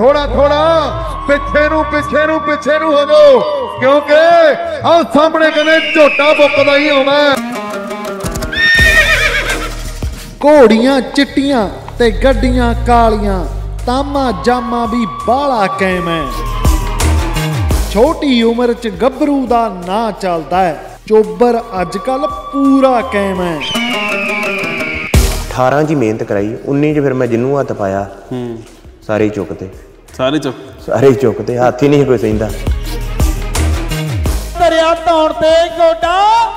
ਥੋੜਾ ਥੋੜਾ ਪਿੱਛੇ ਨੂੰ ਪਿੱਛੇ ਨੂੰ ਪਿੱਛੇ ਨੂੰ ਹੋ ਜਾਓ ਕਿਉਂਕਿ ਆਹ ਸਾਹਮਣੇ ਕਹਿੰਦੇ ਝੋਟਾ ਬੁੱਕਦਾ ਹੀ ਆਉਣਾ ਘੋੜੀਆਂ ਚਿੱਟੀਆਂ ਤੇ ਗੱਡੀਆਂ ਕਾਲੀਆਂ ਤਾਮਾ ਜਾਮਾ ਵੀ ਬਾਲਾ ਕੈਮ ਹੈ ਛੋਟੀ ਉਮਰ ਚ ਗੱਭਰੂ ਦਾ ਨਾਂ ਚੱਲਦਾ ਹੈ ਚੋਬਰ ਅੱਜ ਕੱਲ ਪੂਰਾ ਕੈਮ ਹੈ 18 ਦੀ ਮਿਹਨਤ ਕਰਾਈ 19 ਚ ਫਿਰ ਮੈਂ ਜਿੰਨੂ ਹੱਥ ਪਾਇਆ ਹੂੰ ਸਾਰੇ ਚੁੱਕਤੇ ਸਾਰੇ ਚੁੱਕ ਸਾਰੇ ਚੁੱਕ ਤੇ ਹਾਥੀ ਨਹੀਂ ਕੋਈ ਸਹਿੰਦਾ ਦਰਿਆ ਤੌਣ ਤੇ ਗੋਡਾ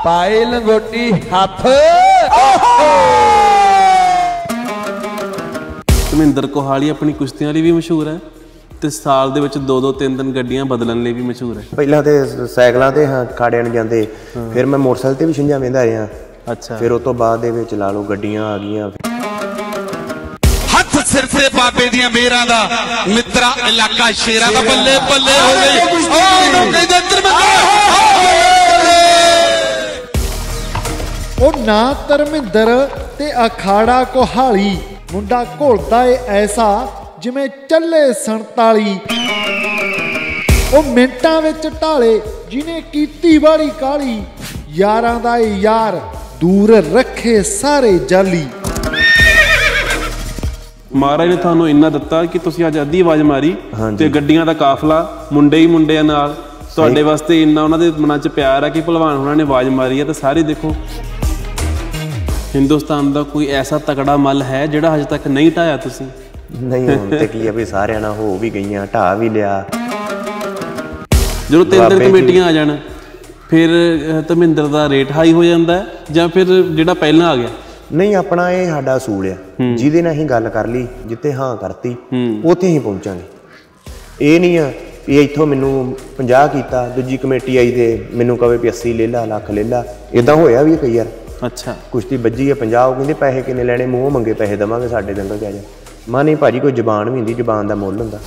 ਪਾਏ ਲੰਗੋਟੀ ਹੱਥ ਸੁਮਿੰਦਰ ਕੋਹਾਲੀ ਆਪਣੀ ਕੁਸ਼ਤੀਆਂ ਲਈ ਵੀ ਮਸ਼ਹੂਰ ਹੈ ਤੇ ਸਾਲ ਦੇ ਵਿੱਚ ਦੋ ਦੋ ਤਿੰਨ ਦਿਨ ਗੱਡੀਆਂ ਬਦਲਣ ਲਈ ਵੀ ਮਸ਼ਹੂਰ ਹੈ ਪਹਿਲਾਂ ਤੇ ਸਾਈਕਲਾਂ ਤੇ ਹਾਂ ਖਾੜਿਆਂ ਨੂੰ ਜਾਂਦੇ ਫਿਰ ਮੈਂ ਮੋਟਰਸਾਈਕਲ ਤੇ ਵੀ ਛਿੰਜਾਂ ਵੇਂਦਾ ਰਿਹਾ ਅੱਛਾ ਫਿਰ ਉਸ ਤੋਂ ਬਾਅਦ ਦੇ ਵਿੱਚ ਲਾ ਲਓ ਗੱਡੀਆਂ ਆ ਗਈਆਂ ਕਿੱਥੇ ਬਾਬੇ ਦੀਆਂ ਮੇਰਾਂ ਦਾ ਮਿੱਤਰਾ ਇਲਾਕਾ ਸ਼ੇਰਾਂ ਦਾ ਬੱਲੇ ਬੱਲੇ ਹੋ ਗਈ ਓਏ ਨੂੰ ਕਹਿੰਦੇ ਧਰਮਿੰਦਰ ਉਹ ਨਾ ਧਰਮਿੰਦਰ ਤੇ ਅਖਾੜਾ ਕੋਹਾਲੀ ਮੁੰਡਾ ਘੋਲਦਾ ਏ ਐਸਾ ਜਿਵੇਂ ਚੱਲੇ 47 ਉਹ ਮਿੰਟਾਂ ਵਿੱਚ ਢਾਲੇ ਜਿਨੇ ਕੀਤੀ ਵਾਲੀ ਕਾਲੀ ਯਾਰਾਂ ਦਾ ਯਾਰ ਦੂਰ ਰੱਖੇ ਸਾਰੇ ਜਾਲੀ ਮਹਾਰਾਜ ਨੇ ਤੁਹਾਨੂੰ ਇੰਨਾ ਦਿੱਤਾ ਕਿ ਤੁਸੀਂ ਅੱਜ ਅੱਧੀ ਆਵਾਜ਼ ਮਾਰੀ ਤੇ ਗੱਡੀਆਂ ਦਾ ਕਾਫਲਾ ਮੁੰਡੇ ਹੀ ਮੁੰਡਿਆਂ ਨਾਲ ਤੁਹਾਡੇ ਵਾਸਤੇ ਇੰਨਾ ਉਹਨਾਂ ਦੇ ਮਨਾਂ 'ਚ ਪਿਆਰ ਆ ਕਿ ਭਲਵਾਨ ਉਹਨਾਂ ਨੇ ਆਵਾਜ਼ ਮਾਰੀ ਹੈ ਤਾਂ ਸਾਰੇ ਦੇਖੋ ਹਿੰਦੁਸਤਾਨ ਦਾ ਕੋਈ ਐਸਾ ਤਕੜਾ ਮੱਲ ਹੈ ਜਿਹੜਾ ਹਜੇ ਤੱਕ ਨਹੀਂ ਢਾਇਆ ਤੁਸੀਂ ਨਹੀਂ ਹੁਣ ਕੀ ਆ ਵੀ ਸਾਰਿਆਂ ਨਾਲ ਹੋ ਵੀ ਗਈਆਂ ਢਾ ਵੀ ਲਿਆ ਜਦੋਂ ਤਿੰਨ ਦਿਨ ਕਮੇਟੀਆਂ ਆ ਜਾਣ ਫਿਰ ਤਮਿੰਦਰ ਦਾ ਰੇਟ ਹਾਈ ਹੋ ਜਾਂਦਾ ਜਾਂ ਫਿਰ ਜਿਹੜਾ ਪਹਿਲਾਂ ਆ ਗਿਆ ਨਹੀਂ ਆਪਣਾ ਇਹ ਸਾਡਾ ਸੂਲ ਆ ਜਿਹਦੇ ਨਾਲ ਅਸੀਂ ਗੱਲ ਕਰ ਲਈ ਜਿੱਤੇ ਹਾਂ ਕਰਤੀ ਉੱਥੇ ਹੀ ਪਹੁੰਚਾਂਗੇ ਇਹ ਨਹੀਂ ਆ ਵੀ ਇੱਥੋਂ ਮੈਨੂੰ 50 ਕੀਤਾ ਦੂਜੀ ਕਮੇਟੀ ਆਈ ਤੇ ਮੈਨੂੰ ਕਵੇ ਵੀ 80 ਲੈ ਲਾ ਲੱਖ ਲੈ ਲਾ ਇਦਾਂ ਹੋਇਆ ਵੀ ਕਈ ਯਾਰ ਅੱਛਾ ਕੁਸ਼ਤੀ ਵੱਜੀ ਆ 50 ਉਹ ਕਹਿੰਦੇ ਪੈਸੇ ਕਿੰਨੇ ਲੈਣੇ ਮੂੰਹ ਮੰਗੇ ਪੈਸੇ ਦਵਾਂਗੇ ਸਾਡੇ ਦੰਗਲ ਕਹਿ ਜਾ ਮਾਂ ਨਹੀਂ ਭਾਜੀ ਕੋਈ ਜ਼ਬਾਨ ਵੀ ਹੁੰਦੀ ਜ਼ਬਾਨ ਦਾ ਮੁੱਲ ਹੁੰਦਾ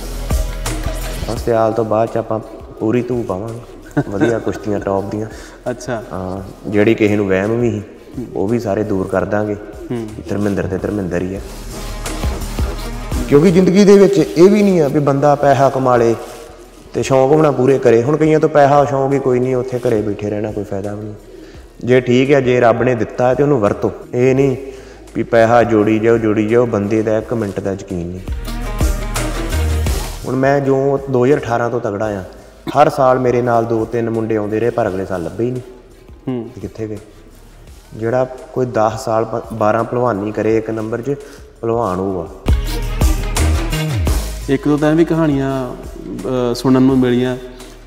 ਹਾਲ ਤੋਂ ਬਾਅਦ ਚ ਆਪਾਂ ਪੂਰੀ ਧੂਪ ਪਾਵਾਂਗੇ ਵਧੀਆ ਕੁਸ਼ਤੀਆਂ ਟੌਪ ਦੀਆਂ ਅੱਛਾ ਹਾਂ ਜਿਹੜੀ ਕਿਸੇ ਨੂੰ ਵਹਿਮ ਵੀ ਸੀ ਉਹ ਵੀ ਸਾਰੇ ਦੂਰ ਕਰ ਦਾਂਗੇ ਧਰਮਿੰਦਰ ਤੇ ਧਰਮਿੰਦਰ ਹੀ ਆ ਕਿਉਂਕਿ ਜ਼ਿੰਦਗੀ ਦੇ ਵਿੱਚ ਇਹ ਵੀ ਨਹੀਂ ਆ ਵੀ ਬੰਦਾ ਪੈਸਾ ਕਮਾ ਲੇ ਤੇ ਸ਼ੌਂਕ ਉਹਨਾਂ ਪੂਰੇ ਕਰੇ ਹੁਣ ਕਈਆਂ ਤੋਂ ਪੈਸਾ ਸ਼ੌਂਕ ਹੀ ਕੋਈ ਨਹੀਂ ਉੱਥੇ ਘਰੇ ਬੈਠੇ ਰਹਿਣਾ ਕੋਈ ਫਾਇਦਾ ਨਹੀਂ ਜੇ ਠੀਕ ਹੈ ਜੇ ਰੱਬ ਨੇ ਦਿੱਤਾ ਤੇ ਉਹਨੂੰ ਵਰਤੋ ਇਹ ਨਹੀਂ ਵੀ ਪੈਸਾ ਜੋੜੀ ਜਾਓ ਜੋੜੀ ਜਾਓ ਬੰਦੇ ਦਾ ਇੱਕ ਮਿੰਟ ਦਾ ਯਕੀਨ ਨਹੀਂ ਹੁਣ ਮੈਂ ਜੋ 2018 ਤੋਂ ਤਗੜਾ ਆ ਹਰ ਸਾਲ ਮੇਰੇ ਨਾਲ ਦੋ ਤਿੰਨ ਮੁੰਡੇ ਆਉਂਦੇ ਰਹੇ ਪਰ ਅਗਲੇ ਸਾਲ ਲੱਭੇ ਹੀ ਨਹੀਂ ਹੂੰ ਕਿੱਥੇ ਗਏ ਜਿਹੜਾ ਕੋਈ 10 ਸਾਲ 12 ਪਹਿਲਵਾਨੀ ਕਰੇ ਇੱਕ ਨੰਬਰ 'ਚ ਪਹਿਲਵਾਨ ਹੋਊਗਾ ਇੱਕ ਦੋ ਤਾਂ ਵੀ ਕਹਾਣੀਆਂ ਸੁਣਨ ਨੂੰ ਮਿਲੀਆਂ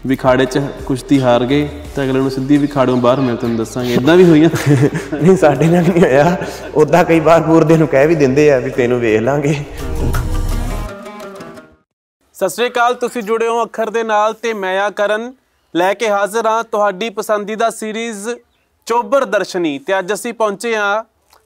ਵੀ ਖਾੜੇ 'ਚ ਕੁਸ਼ਤੀ ਹਾਰ ਗਏ ਤਾਂ ਅਗਲੇ ਨੂੰ ਸਿੱਧੀ ਵੀ ਖਾੜੋਂ ਬਾਹਰ ਮਿਲ ਤੁਹਾਨੂੰ ਦੱਸਾਂਗੇ ਇਦਾਂ ਵੀ ਹੋਈਆਂ ਨਹੀਂ ਸਾਡੇ ਨਾਲ ਨਹੀਂ ਹੋਇਆ ਉਦਾਂ ਕਈ ਵਾਰ ਪੂਰਦੇ ਨੂੰ ਕਹਿ ਵੀ ਦਿੰਦੇ ਆ ਵੀ ਤੈਨੂੰ ਵੇਖ ਲਾਂਗੇ ਸਤਿ ਸ੍ਰੀ ਅਕਾਲ ਤੁਸੀਂ ਜੁੜੇ ਹੋ ਅੱਖਰ ਦੇ ਨਾਲ ਤੇ ਮੈਂ ਆ ਕਰਨ ਲੈ ਕੇ ਹਾਜ਼ਰ ਹਾਂ ਤੁਹਾਡੀ ਪਸੰਦੀਦਾ ਸੀਰੀਜ਼ ਚੋਬਰ ਦਰਸ਼ਨੀ ਤੇ ਅੱਜ ਅਸੀਂ ਪਹੁੰਚੇ ਆ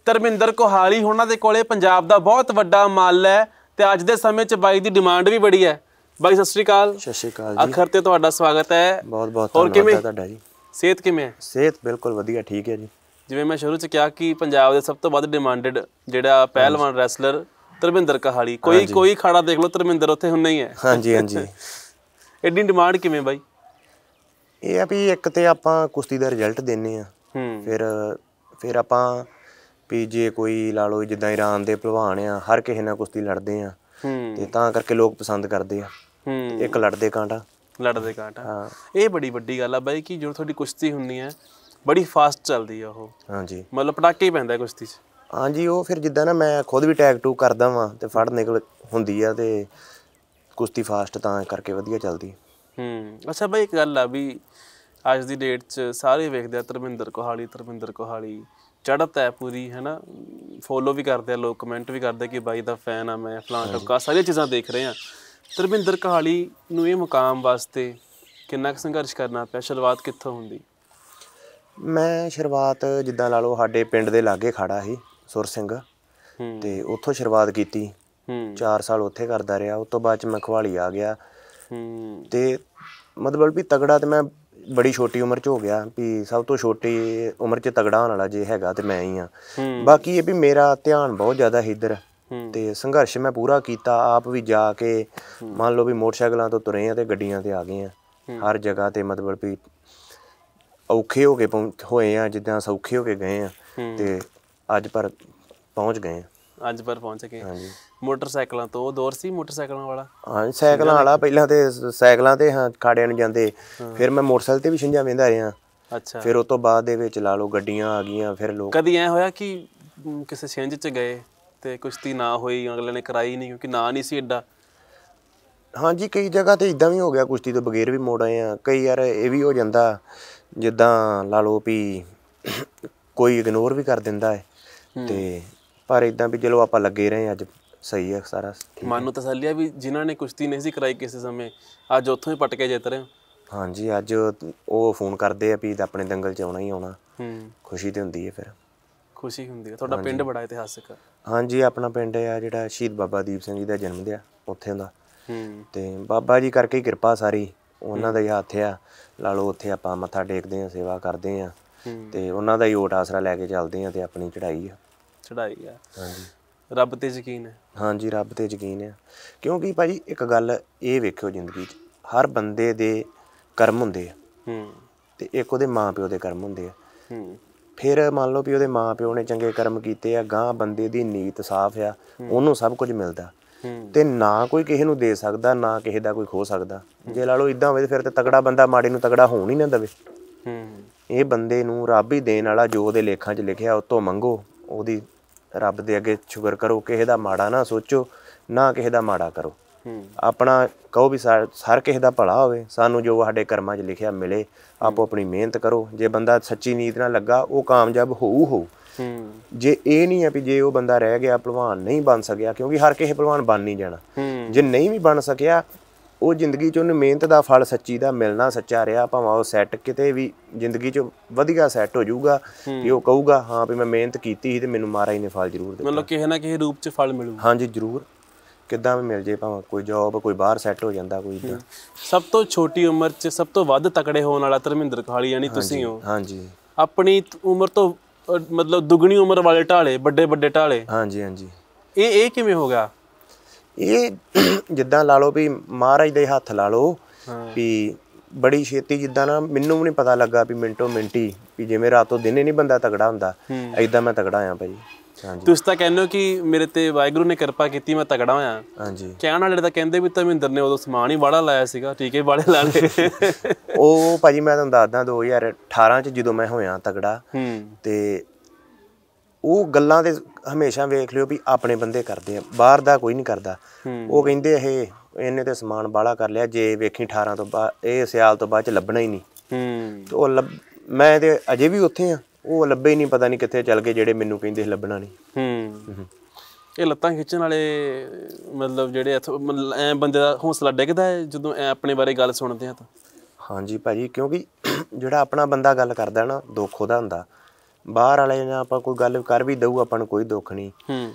ਤਰਮਿੰਦਰ ਕੋਹਾਲੀ ਉਹਨਾਂ ਦੇ ਕੋਲੇ ਪੰਜਾਬ ਦਾ ਬਹੁਤ ਵੱਡਾ ਮਾਲ ਹੈ ਤੇ ਅੱਜ ਦੇ ਸਮੇਂ 'ਚ ਬਾਈ ਦੀ ਡਿਮਾਂਡ ਵੀ ਬੜੀ ਹੈ ਬਾਈ ਸਤਿ ਸ਼੍ਰੀ ਅਕਾਲ ਸਤਿ ਸ਼੍ਰੀ ਅਕਾਲ ਜੀ ਅਖਰ ਤੇ ਤੁਹਾਡਾ ਸਵਾਗਤ ਹੈ ਬਹੁਤ ਬਹੁਤ ਧੰਨਵਾਦ ਤੁਹਾਡਾ ਜੀ ਸਿਹਤ ਕਿਵੇਂ ਹੈ ਸਿਹਤ ਬਿਲਕੁਲ ਵਧੀਆ ਠੀਕ ਹੈ ਜੀ ਜਿਵੇਂ ਮੈਂ ਸ਼ੁਰੂ 'ਚ ਕਿਹਾ ਕਿ ਪੰਜਾਬ ਦੇ ਸਭ ਤੋਂ ਵੱਧ ਡਿਮਾਂਡਡ ਜਿਹੜਾ ਪਹਿਲਵਾਨ ਰੈਸਲਰ ਤਰਮਿੰਦਰ ਕਹਾਲੀ ਕੋਈ ਕੋਈ ਖਾੜਾ ਦੇਖ ਲਓ ਤਰਮਿੰਦਰ ਉੱਥੇ ਹੁਣ ਨਹੀਂ ਹੈ ਹਾਂਜੀ ਹਾਂਜੀ ਐਡੀ ਡਿਮਾਂਡ ਕਿਵੇਂ ਬਾਈ ਇਹ ਆ ਵੀ ਇੱਕ ਤੇ ਆਪਾਂ ਕੁਸ਼ਤੀ ਦਾ ਰਿਜ਼ਲਟ ਦਿੰਨੇ ਆ ਫਿਰ ਫਿਰ ਆਪਾਂ ਵੀ ਜੇ ਕੋਈ ਲਾ ਲੋ ਜਿੱਦਾਂ ਈਰਾਨ ਦੇ ਪਹਿਲਵਾਨ ਆ ਹਰ ਕਿਸੇ ਨਾਲ ਕੁਸ਼ਤੀ ਲੜਦੇ ਆ ਤੇ ਤਾਂ ਕਰਕੇ ਲੋਕ ਪਸੰਦ ਕਰਦੇ ਆ ਇੱਕ ਲੜਦੇ ਕਾਂਟਾ ਲੜਦੇ ਕਾਂਟਾ ਹਾਂ ਇਹ ਬੜੀ ਵੱਡੀ ਗੱਲ ਆ ਬਾਈ ਕਿ ਜਦੋਂ ਤੁਹਾਡੀ ਕੁਸ਼ਤੀ ਹੁੰਦੀ ਆ ਬੜੀ ਫਾਸਟ ਚੱਲਦੀ ਆ ਉਹ ਹਾਂਜੀ ਮਤਲਬ ਪਟਾਕੇ ਹੀ ਪੈਂਦਾ ਕੁਸ਼ਤੀ 'ਚ ਹਾਂਜੀ ਉਹ ਫਿਰ ਜਿੱਦਾਂ ਨਾ ਮੈਂ ਖੁਦ ਵੀ ਟੈਗ ਟੂ ਕਰਦਾ ਵਾਂ ਤੇ ਫੜ ਨਿਕਲ ਹੁੰਦੀ ਆ ਤੇ ਕੁਸ਼ਤੀ ਫਾਸਟ ਤਾਂ ਕਰਕੇ ਵਧੀਆ ਚੱਲਦੀ ਹੂੰ ਅੱਛਾ ਬਾਈ ਇੱਕ ਗੱਲ ਆ ਵੀ ਅੱਜ ਦੀ ਡੇਟ 'ਚ ਸਾਰੇ ਵੇਖਦੇ ਆ ਤਰਮਿੰਦਰ ਕੋਹਾਲੀ ਤਰਮਿੰਦਰ ਕੋਹਾਲੀ ਚੜਤ ਹੈ ਪੂਰੀ ਹੈ ਨਾ ਫੋਲੋ ਵੀ ਕਰਦੇ ਆ ਲੋਕ ਕਮੈਂਟ ਵੀ ਕਰਦੇ ਕਿ ਬਾਈ ਦਾ ਫੈਨ ਆ ਮੈਂ ਫਲਾਂ ਟੱਕਾ ਸਾਰੀਆਂ ਚੀਜ਼ਾਂ ਦੇਖ ਰਹੇ ਆ ਤਰਮਿੰਦਰ ਕੋਹਾਲੀ ਨੂੰ ਇਹ ਮੁਕਾਮ ਵਾਸਤੇ ਕਿੰਨਾ ਕੁ ਸੰਘਰਸ਼ ਕਰਨਾ ਪਿਆ ਸ਼ੁਰੂਆਤ ਕਿੱਥੋਂ ਹੁੰਦੀ ਮੈਂ ਸ਼ੁਰੂਆਤ ਜਿੱਦਾਂ ਲਾ ਲਓ ਸਾਡੇ ਪਿੰਡ ਦੇ ਲਾਗੇ ਖੜਾ ਸੀ ਸੁਰ ਸਿੰਘ ਤੇ ਉੱਥੋਂ ਸ਼ੁਰੂਆਤ ਕੀਤੀ 4 ਸਾਲ ਉੱਥੇ ਕਰਦਾ ਰਿਹਾ ਉਸ ਤੋਂ ਬਾਅਦ ਚ ਮੈਂ ਖਵਾਲੀ ਆ ਗਿਆ ਤੇ ਮਤਲਬ ਵੀ ਤਗੜਾ ਤੇ ਮੈਂ ਬੜੀ ਛੋਟੀ ਉਮਰ 'ਚ ਹੋ ਗਿਆ ਵੀ ਸਭ ਤੋਂ ਛੋਟੀ ਉਮਰ 'ਚ ਤਗੜਾ ਹੋਣ ਵਾਲਾ ਜੇ ਹੈਗਾ ਤੇ ਮੈਂ ਹੀ ਆ ਬਾਕੀ ਇਹ ਵੀ ਮੇਰਾ ਧਿਆਨ ਬਹੁਤ ਜ਼ਿਆਦਾ ਇਧਰ ਤੇ ਸੰਘਰਸ਼ ਮੈਂ ਪੂਰਾ ਕੀਤਾ ਆਪ ਵੀ ਜਾ ਕੇ ਮੰਨ ਲਓ ਵੀ ਮੋਟਰਸਾਈਕਲਾਂ ਤੋਂ ਤੁਰੇ ਆ ਤੇ ਗੱਡੀਆਂ ਤੇ ਆ ਗਏ ਆ ਹਰ ਜਗ੍ਹਾ ਤੇ ਮਤਲਬ ਵੀ ਔਖੇ ਹੋ ਕੇ ਹੋਏ ਆ ਜਿੱਦਾਂ ਸੌਖੇ ਹੋ ਕੇ ਗਏ ਆ ਤੇ ਅੱਜ ਪਰ ਪਹੁੰਚ ਗਏ ਆ ਅੱਜ ਪਰ ਪਹੁੰਚ ਗਏ ਹਾਂਜੀ ਮੋਟਰਸਾਈਕਲਾਂ ਤੋਂ ਉਹ ਦੌਰ ਸੀ ਮੋਟਰਸਾਈਕਲਾਂ ਵਾਲਾ ਹਾਂ ਸਾਈਕਲਾਂ ਵਾਲਾ ਪਹਿਲਾਂ ਤੇ ਸਾਈਕਲਾਂ ਤੇ ਹਾਂ ਖਾੜਿਆਂ ਨੂੰ ਜਾਂਦੇ ਫਿਰ ਮੈਂ ਮੋਟਰਸਾਈਕਲ ਤੇ ਵੀ ਛਿੰਝਾ ਵੇਂਦਾ ਰਿਹਾ ਅੱਛਾ ਫਿਰ ਉਸ ਤੋਂ ਬਾਅਦ ਦੇ ਵਿੱਚ ਲਾ ਲੋ ਗੱਡੀਆਂ ਆ ਗਈਆਂ ਫਿਰ ਲੋਕ ਕਦੀ ਐ ਹੋਇਆ ਕਿ ਕਿਸੇ ਛਿੰਝ 'ਚ ਗਏ ਤੇ ਕੁਸ਼ਤੀ ਨਾ ਹੋਈ ਅਗਲੇ ਨੇ ਕਰਾਈ ਨਹੀਂ ਕਿਉਂਕਿ ਨਾ ਨਹੀਂ ਸੀ ਐਡਾ ਹਾਂਜੀ ਕਈ ਜਗ੍ਹਾ ਤੇ ਇਦਾਂ ਵੀ ਹੋ ਗਿਆ ਕੁਸ਼ਤੀ ਤੋਂ ਬਗੈਰ ਵੀ ਮੋੜ ਆਏ ਆ ਕਈ ਯਾਰ ਇਹ ਵੀ ਹੋ ਜਾਂਦਾ ਜਿੱਦਾਂ ਲਾ ਲੋ ਵੀ ਕੋਈ ਇਗਨੋਰ ਵੀ ਕਰ ਦਿੰਦਾ ਹੈ ਤੇ ਪਰ ਇਦਾਂ ਵੀ ਚਲੋ ਆਪਾਂ ਲੱਗੇ ਰਹੇ ਅੱਜ ਸਹੀ ਹੈ ਸਾਰਾ ਮਨ ਨੂੰ ਤਸੱਲੀ ਆ ਵੀ ਜਿਨ੍ਹਾਂ ਨੇ ਕੁਸ਼ਤੀ ਨਹੀਂ ਸੀ ਕਰਾਈ ਕਿਸੇ ਸਮੇਂ ਅੱਜ ਉੱਥੋਂ ਹੀ ਪਟਕੇ ਜਿੱਤ ਰਹੇ ਹਾਂਜੀ ਅੱਜ ਉਹ ਫੋਨ ਕਰਦੇ ਆ ਵੀ ਆਪਣੇ ਦੰਗਲ 'ਚ ਆਉਣਾ ਹੀ ਆਉਣਾ ਹੂੰ ਖੁਸ਼ੀ ਤੇ ਹੁੰਦੀ ਹੈ ਫਿਰ ਖੁਸ਼ੀ ਹੁੰਦੀ ਹੈ ਤੁਹਾਡਾ ਪਿੰਡ ਬੜਾ ਇਤਿਹਾਸਿਕ ਹੈ ਹਾਂਜੀ ਆਪਣਾ ਪਿੰਡ ਹੈ ਜਿਹੜਾ ਸ਼ਹੀਦ ਬਾਬਾ ਦੀਪ ਸਿੰਘ ਜੀ ਦਾ ਜਨਮ ਦਿਆ ਉੱਥੇ ਹੁੰਦਾ ਹੂੰ ਤੇ ਬਾਬਾ ਜੀ ਕਰਕੇ ਹੀ ਕਿਰਪਾ ਸਾਰੀ ਉਹਨਾਂ ਦਾ ਹੀ ਹੱਥ ਆ ਲਾ ਉੱਥੇ ਆਪਾਂ ਮੱਥਾ ਟੇਕਦੇ ਆ ਸੇਵਾ ਕਰਦੇ ਆ ਤੇ ਉਹਨਾਂ ਦਾ ਹੀ ਓਟ ਆਸਰਾ ਲੈ ਕੇ ਚੱਲਦੇ ਆ ਤੇ ਆਪਣੀ ਚੜ੍ਹਾਈ ਆ ਚੜ੍ਹਾਈ ਆ ਹਾਂਜੀ ਰੱਬ ਤੇ ਯਕੀਨ ਹੈ ਹਾਂਜੀ ਰੱਬ ਤੇ ਯਕੀਨ ਹੈ ਕਿਉਂਕਿ ਭਾਜੀ ਇੱਕ ਗੱਲ ਇਹ ਵੇਖਿਓ ਜ਼ਿੰਦਗੀ 'ਚ ਹਰ ਬੰਦੇ ਦੇ ਕਰਮ ਹੁੰਦੇ ਆ ਹੂੰ ਤੇ ਇੱਕ ਉਹਦੇ ਮਾਪਿਓ ਦੇ ਕਰਮ ਹੁੰਦੇ ਆ ਹੂੰ ਫਿਰ ਮੰਨ ਲਓ ਵੀ ਉਹਦੇ ਮਾਪਿਓ ਨੇ ਚੰਗੇ ਕਰਮ ਕੀਤੇ ਆ ਗਾਂ ਬੰਦੇ ਦੀ ਨੀਤ ਸਾਫ਼ ਆ ਉਹਨੂੰ ਸਭ ਕੁਝ ਮਿਲਦਾ ਤੇ ਨਾ ਕੋਈ ਕਿਸੇ ਨੂੰ ਦੇ ਸਕਦਾ ਨਾ ਕਿਸੇ ਦਾ ਕੋਈ ਖੋ ਸਕਦਾ ਜੇ ਲਾ ਲਓ ਇਦਾਂ ਹੋਵੇ ਫਿਰ ਤੇ ਤਗੜਾ ਬੰਦਾ ਮਾੜੀ ਨੂੰ ਤਗੜਾ ਹੋਣ ਹੀ ਨਾ ਦਵੇ ਹੂੰ ਇਹ ਬੰਦੇ ਨੂੰ ਰੱਬ ਹੀ ਦੇਣ ਵਾਲਾ ਜੋ ਉਹਦੇ ਲੇਖਾਂ 'ਚ ਲਿਖਿਆ ਉਹ ਤੋਂ ਮੰਗੋ ਉਹਦੀ ਰੱਬ ਦੇ ਅੱਗੇ ਸ਼ੁਕਰ ਕਰੋ ਕਿਸੇ ਦਾ ਮਾੜਾ ਨਾ ਸੋਚੋ ਨਾ ਕਿਸੇ ਦਾ ਮਾੜਾ ਕਰੋ ਆਪਣਾ ਕਹੋ ਵੀ ਸਰ ਕਿਸੇ ਦਾ ਭਲਾ ਹੋਵੇ ਸਾਨੂੰ ਜੋ ਸਾਡੇ ਕਰਮਾਂ 'ਚ ਲਿਖਿਆ ਮਿਲੇ ਆਪੋ ਆਪਣੀ ਮਿਹਨਤ ਕਰੋ ਜੇ ਬੰਦਾ ਸੱਚੀ ਨੀਤ ਨਾਲ ਲੱਗਾ ਉਹ ਕਾਮਯਾਬ ਹੋਊ ਹੋ ਜੇ ਇਹ ਨਹੀਂ ਹੈ ਵੀ ਜੇ ਉਹ ਬੰਦਾ ਰਹਿ ਗਿਆ ਪਹਿਲਵਾਨ ਨਹੀਂ ਬਣ ਸਕਿਆ ਕਿਉਂਕਿ ਹਰ ਕਿਸੇ ਪਹਿਲਵਾਨ ਬਣ ਨਹੀਂ ਜਾਣਾ ਜੇ ਨਹੀਂ ਵੀ ਬਣ ਸਕਿਆ ਉਹ ਜ਼ਿੰਦਗੀ 'ਚ ਉਹਨੇ ਮਿਹਨਤ ਦਾ ਫਲ ਸੱਚੀ ਦਾ ਮਿਲਣਾ ਸੱਚਾ ਰਿਹਾ ਭਾਵੇਂ ਉਹ ਸੈੱਟ ਕਿਤੇ ਵੀ ਜ਼ਿੰਦਗੀ 'ਚ ਵਧੀਆ ਸੈੱਟ ਹੋ ਜਾਊਗਾ ਕਿ ਉਹ ਕਹੂਗਾ ਹਾਂ ਵੀ ਮੈਂ ਮਿਹਨਤ ਕੀਤੀ ਸੀ ਤੇ ਮੈਨੂੰ ਮਾਰਾ ਹੀ ਨੇ ਫਲ ਜ਼ਰੂਰ ਦਿੱਤਾ ਮਤਲਬ ਕਿਸੇ ਨਾ ਕਿਸੇ ਰੂਪ 'ਚ ਫਲ ਮਿਲੂਗਾ ਹਾਂਜੀ ਜ਼ਰੂਰ ਕਿੱਦਾਂ ਵੀ ਮਿਲ ਜੇ ਭਾਵੇਂ ਕੋਈ ਜੌਬ ਕੋਈ ਬਾਹਰ ਸੈੱਟ ਹੋ ਜਾਂਦਾ ਕੋਈ ਇਦਾਂ ਸਭ ਤੋਂ ਛੋਟੀ ਉਮਰ 'ਚ ਸਭ ਤੋਂ ਵੱਧ ਤਕੜੇ ਹੋਣ ਵਾਲਾ ਧਰਮਿੰਦਰ ਖਾਲੀ ਯਾਨੀ ਤੁਸੀਂ ਹੋ ਹਾਂਜੀ ਆਪਣੀ ਉਮਰ ਤੋਂ ਮਤਲਬ ਦੁਗਣੀ ਉਮਰ ਵਾਲੇ ਢਾਲੇ ਵੱਡੇ ਵੱਡੇ ਢਾਲੇ ਹਾਂਜੀ ਹਾਂਜੀ ਇਹ ਇਹ ਕਿਵੇਂ ਹੋ ਗਿਆ ਇਹ ਜਿੱਦਾਂ ਲਾ ਲਓ ਵੀ ਮਹਾਰਾਜ ਦੇ ਹੱਥ ਲਾ ਲਓ ਵੀ ਬੜੀ ਛੇਤੀ ਜਿੱਦਾਂ ਨਾ ਮੈਨੂੰ ਵੀ ਨਹੀਂ ਪਤਾ ਲੱਗਾ ਵੀ ਮਿੰਟੋ ਮਿੰਟੀ ਵੀ ਜਿਵੇਂ ਰਾਤੋਂ ਦਿਨੇ ਨਹੀਂ ਬੰਦਾ ਤਗੜਾ ਹੁੰਦਾ ਐਦਾਂ ਮੈਂ ਤਗੜਾ ਆਇਆ ਭਾਈ ਹਾਂਜੀ ਤੁਸੀਂ ਤਾਂ ਕਹਿੰਦੇ ਹੋ ਕਿ ਮੇਰੇ ਤੇ ਵਾਹਿਗੁਰੂ ਨੇ ਕਿਰਪਾ ਕੀਤੀ ਮੈਂ ਤਗੜਾ ਹਾਂ ਹਾਂਜੀ ਕਹਿਣ ਵਾਲੇ ਤਾਂ ਕਹਿੰਦੇ ਵੀ ਧਰਮਿੰਦਰ ਨੇ ਉਦੋਂ ਸਮਾਨ ਹੀ ਵਾੜਾ ਲਾਇਆ ਸੀਗਾ ਠੀਕ ਹੈ ਲਾ ਲਾਣੇ ਉਹ ਭਾਜੀ ਮੈਂ ਤੁਹਾਨੂੰ ਦੱਸਦਾ 2018 ਚ ਜਦੋਂ ਮੈਂ ਹੋਇਆ ਤਗੜਾ ਤੇ ਉਹ ਗੱਲਾਂ ਦੇ ਹਮੇਸ਼ਾ ਵੇਖ ਲਿਓ ਵੀ ਆਪਣੇ ਬੰਦੇ ਕਰਦੇ ਆ ਬਾਹਰ ਦਾ ਕੋਈ ਨਹੀਂ ਕਰਦਾ ਉਹ ਕਹਿੰਦੇ ਇਹ ਇਹਨੇ ਤੇ ਸਮਾਨ ਬਾਲਾ ਕਰ ਲਿਆ ਜੇ ਵੇਖੀ 18 ਤੋਂ ਬਾਅਦ ਇਹ ਸਿਆਲ ਤੋਂ ਬਾਅਦ ਚ ਲੱਭਣਾ ਹੀ ਨਹੀਂ ਹੂੰ ਤੇ ਉਹ ਮੈਂ ਤੇ ਅਜੇ ਵੀ ਉੱਥੇ ਆ ਉਹ ਲੱਭੇ ਹੀ ਨਹੀਂ ਪਤਾ ਨਹੀਂ ਕਿੱਥੇ ਚੱਲ ਗਏ ਜਿਹੜੇ ਮੈਨੂੰ ਕਹਿੰਦੇ ਲੱਭਣਾ ਨਹੀਂ ਹੂੰ ਇਹ ਲੱਤਾਂ ਖਿੱਚਣ ਵਾਲੇ ਮਤਲਬ ਜਿਹੜੇ ਐ ਬੰਦੇ ਦਾ ਹੌਸਲਾ ਡਿੱਗਦਾ ਹੈ ਜਦੋਂ ਐ ਆਪਣੇ ਬਾਰੇ ਗੱਲ ਸੁਣਦੇ ਆ ਤਾਂ ਹਾਂਜੀ ਭਾਜੀ ਕਿਉਂਕਿ ਜਿਹੜਾ ਆਪਣਾ ਬੰਦਾ ਗੱਲ ਕਰਦਾ ਨਾ ਦੁੱਖ ਉਹਦਾ ਹੁੰਦਾ ਬਾਹਰ ਵਾਲੇ ਨਾਲ ਆਪਾਂ ਕੋਈ ਗੱਲ ਕਰ ਵੀ ਦਊ ਆਪਾਂ ਨੂੰ ਕੋਈ ਦੁੱਖ ਨਹੀਂ ਹੂੰ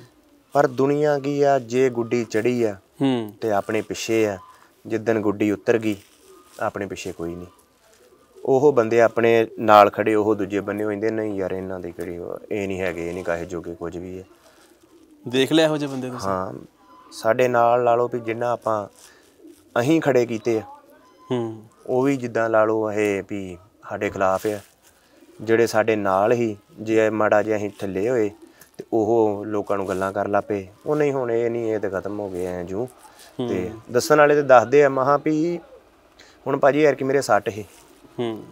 ਪਰ ਦੁਨੀਆ ਕੀ ਆ ਜੇ ਗੁੱਡੀ ਚੜੀ ਆ ਹੂੰ ਤੇ ਆਪਣੇ ਪਿੱਛੇ ਆ ਜਿੱਦਨ ਗੁੱਡੀ ਉਤਰ ਗਈ ਆਪਣੇ ਪਿੱਛੇ ਕੋਈ ਨਹੀਂ ਉਹ ਬੰਦੇ ਆਪਣੇ ਨਾਲ ਖੜੇ ਉਹ ਦੂਜੇ ਬੰਨੇ ਹੋਈਂਦੇ ਨਹੀਂ ਯਾਰ ਇਹਨਾਂ ਦੇ ਕਿਹੜੀ ਇਹ ਨਹੀਂ ਹੈਗੇ ਇਹ ਨਹੀਂ ਕਾਹੇ ਜੋਗੇ ਕੁਝ ਵੀ ਹੈ ਦੇਖ ਲਿਆ ਇਹੋ ਜਿਹੇ ਬੰਦੇ ਤੁਸੀਂ ਹਾਂ ਸਾਡੇ ਨਾਲ ਲਾ ਲਓ ਵੀ ਜਿੰਨਾ ਆਪਾਂ ਅਹੀਂ ਖੜੇ ਕੀਤੇ ਆ ਹੂੰ ਉਹ ਵੀ ਜਿੱਦਾਂ ਲਾ ਲਓ ਇਹ ਵੀ ਸਾਡੇ ਖਿਲਾਫ ਆ ਜਿਹੜੇ ਸਾਡੇ ਨਾਲ ਹੀ ਜੇ ਮਾੜਾ ਜਿਹਾ ਅਸੀਂ ਥੱਲੇ ਹੋਏ ਤੇ ਉਹ ਲੋਕਾਂ ਨੂੰ ਗੱਲਾਂ ਕਰਨ ਲੱਪੇ ਉਹ ਨਹੀਂ ਹੁਣ ਇਹ ਨਹੀਂ ਇਹ ਤੇ ਖਤਮ ਹੋ ਗਏ ਐ ਜੂ ਤੇ ਦੱਸਣ ਵਾਲੇ ਤੇ ਦੱਸਦੇ ਆ ਮਹਾ ਵੀ ਹੁਣ ਭਾਜੀ ਯਾਰ ਕਿ ਮੇਰੇ ਸੱਟ ਹੀ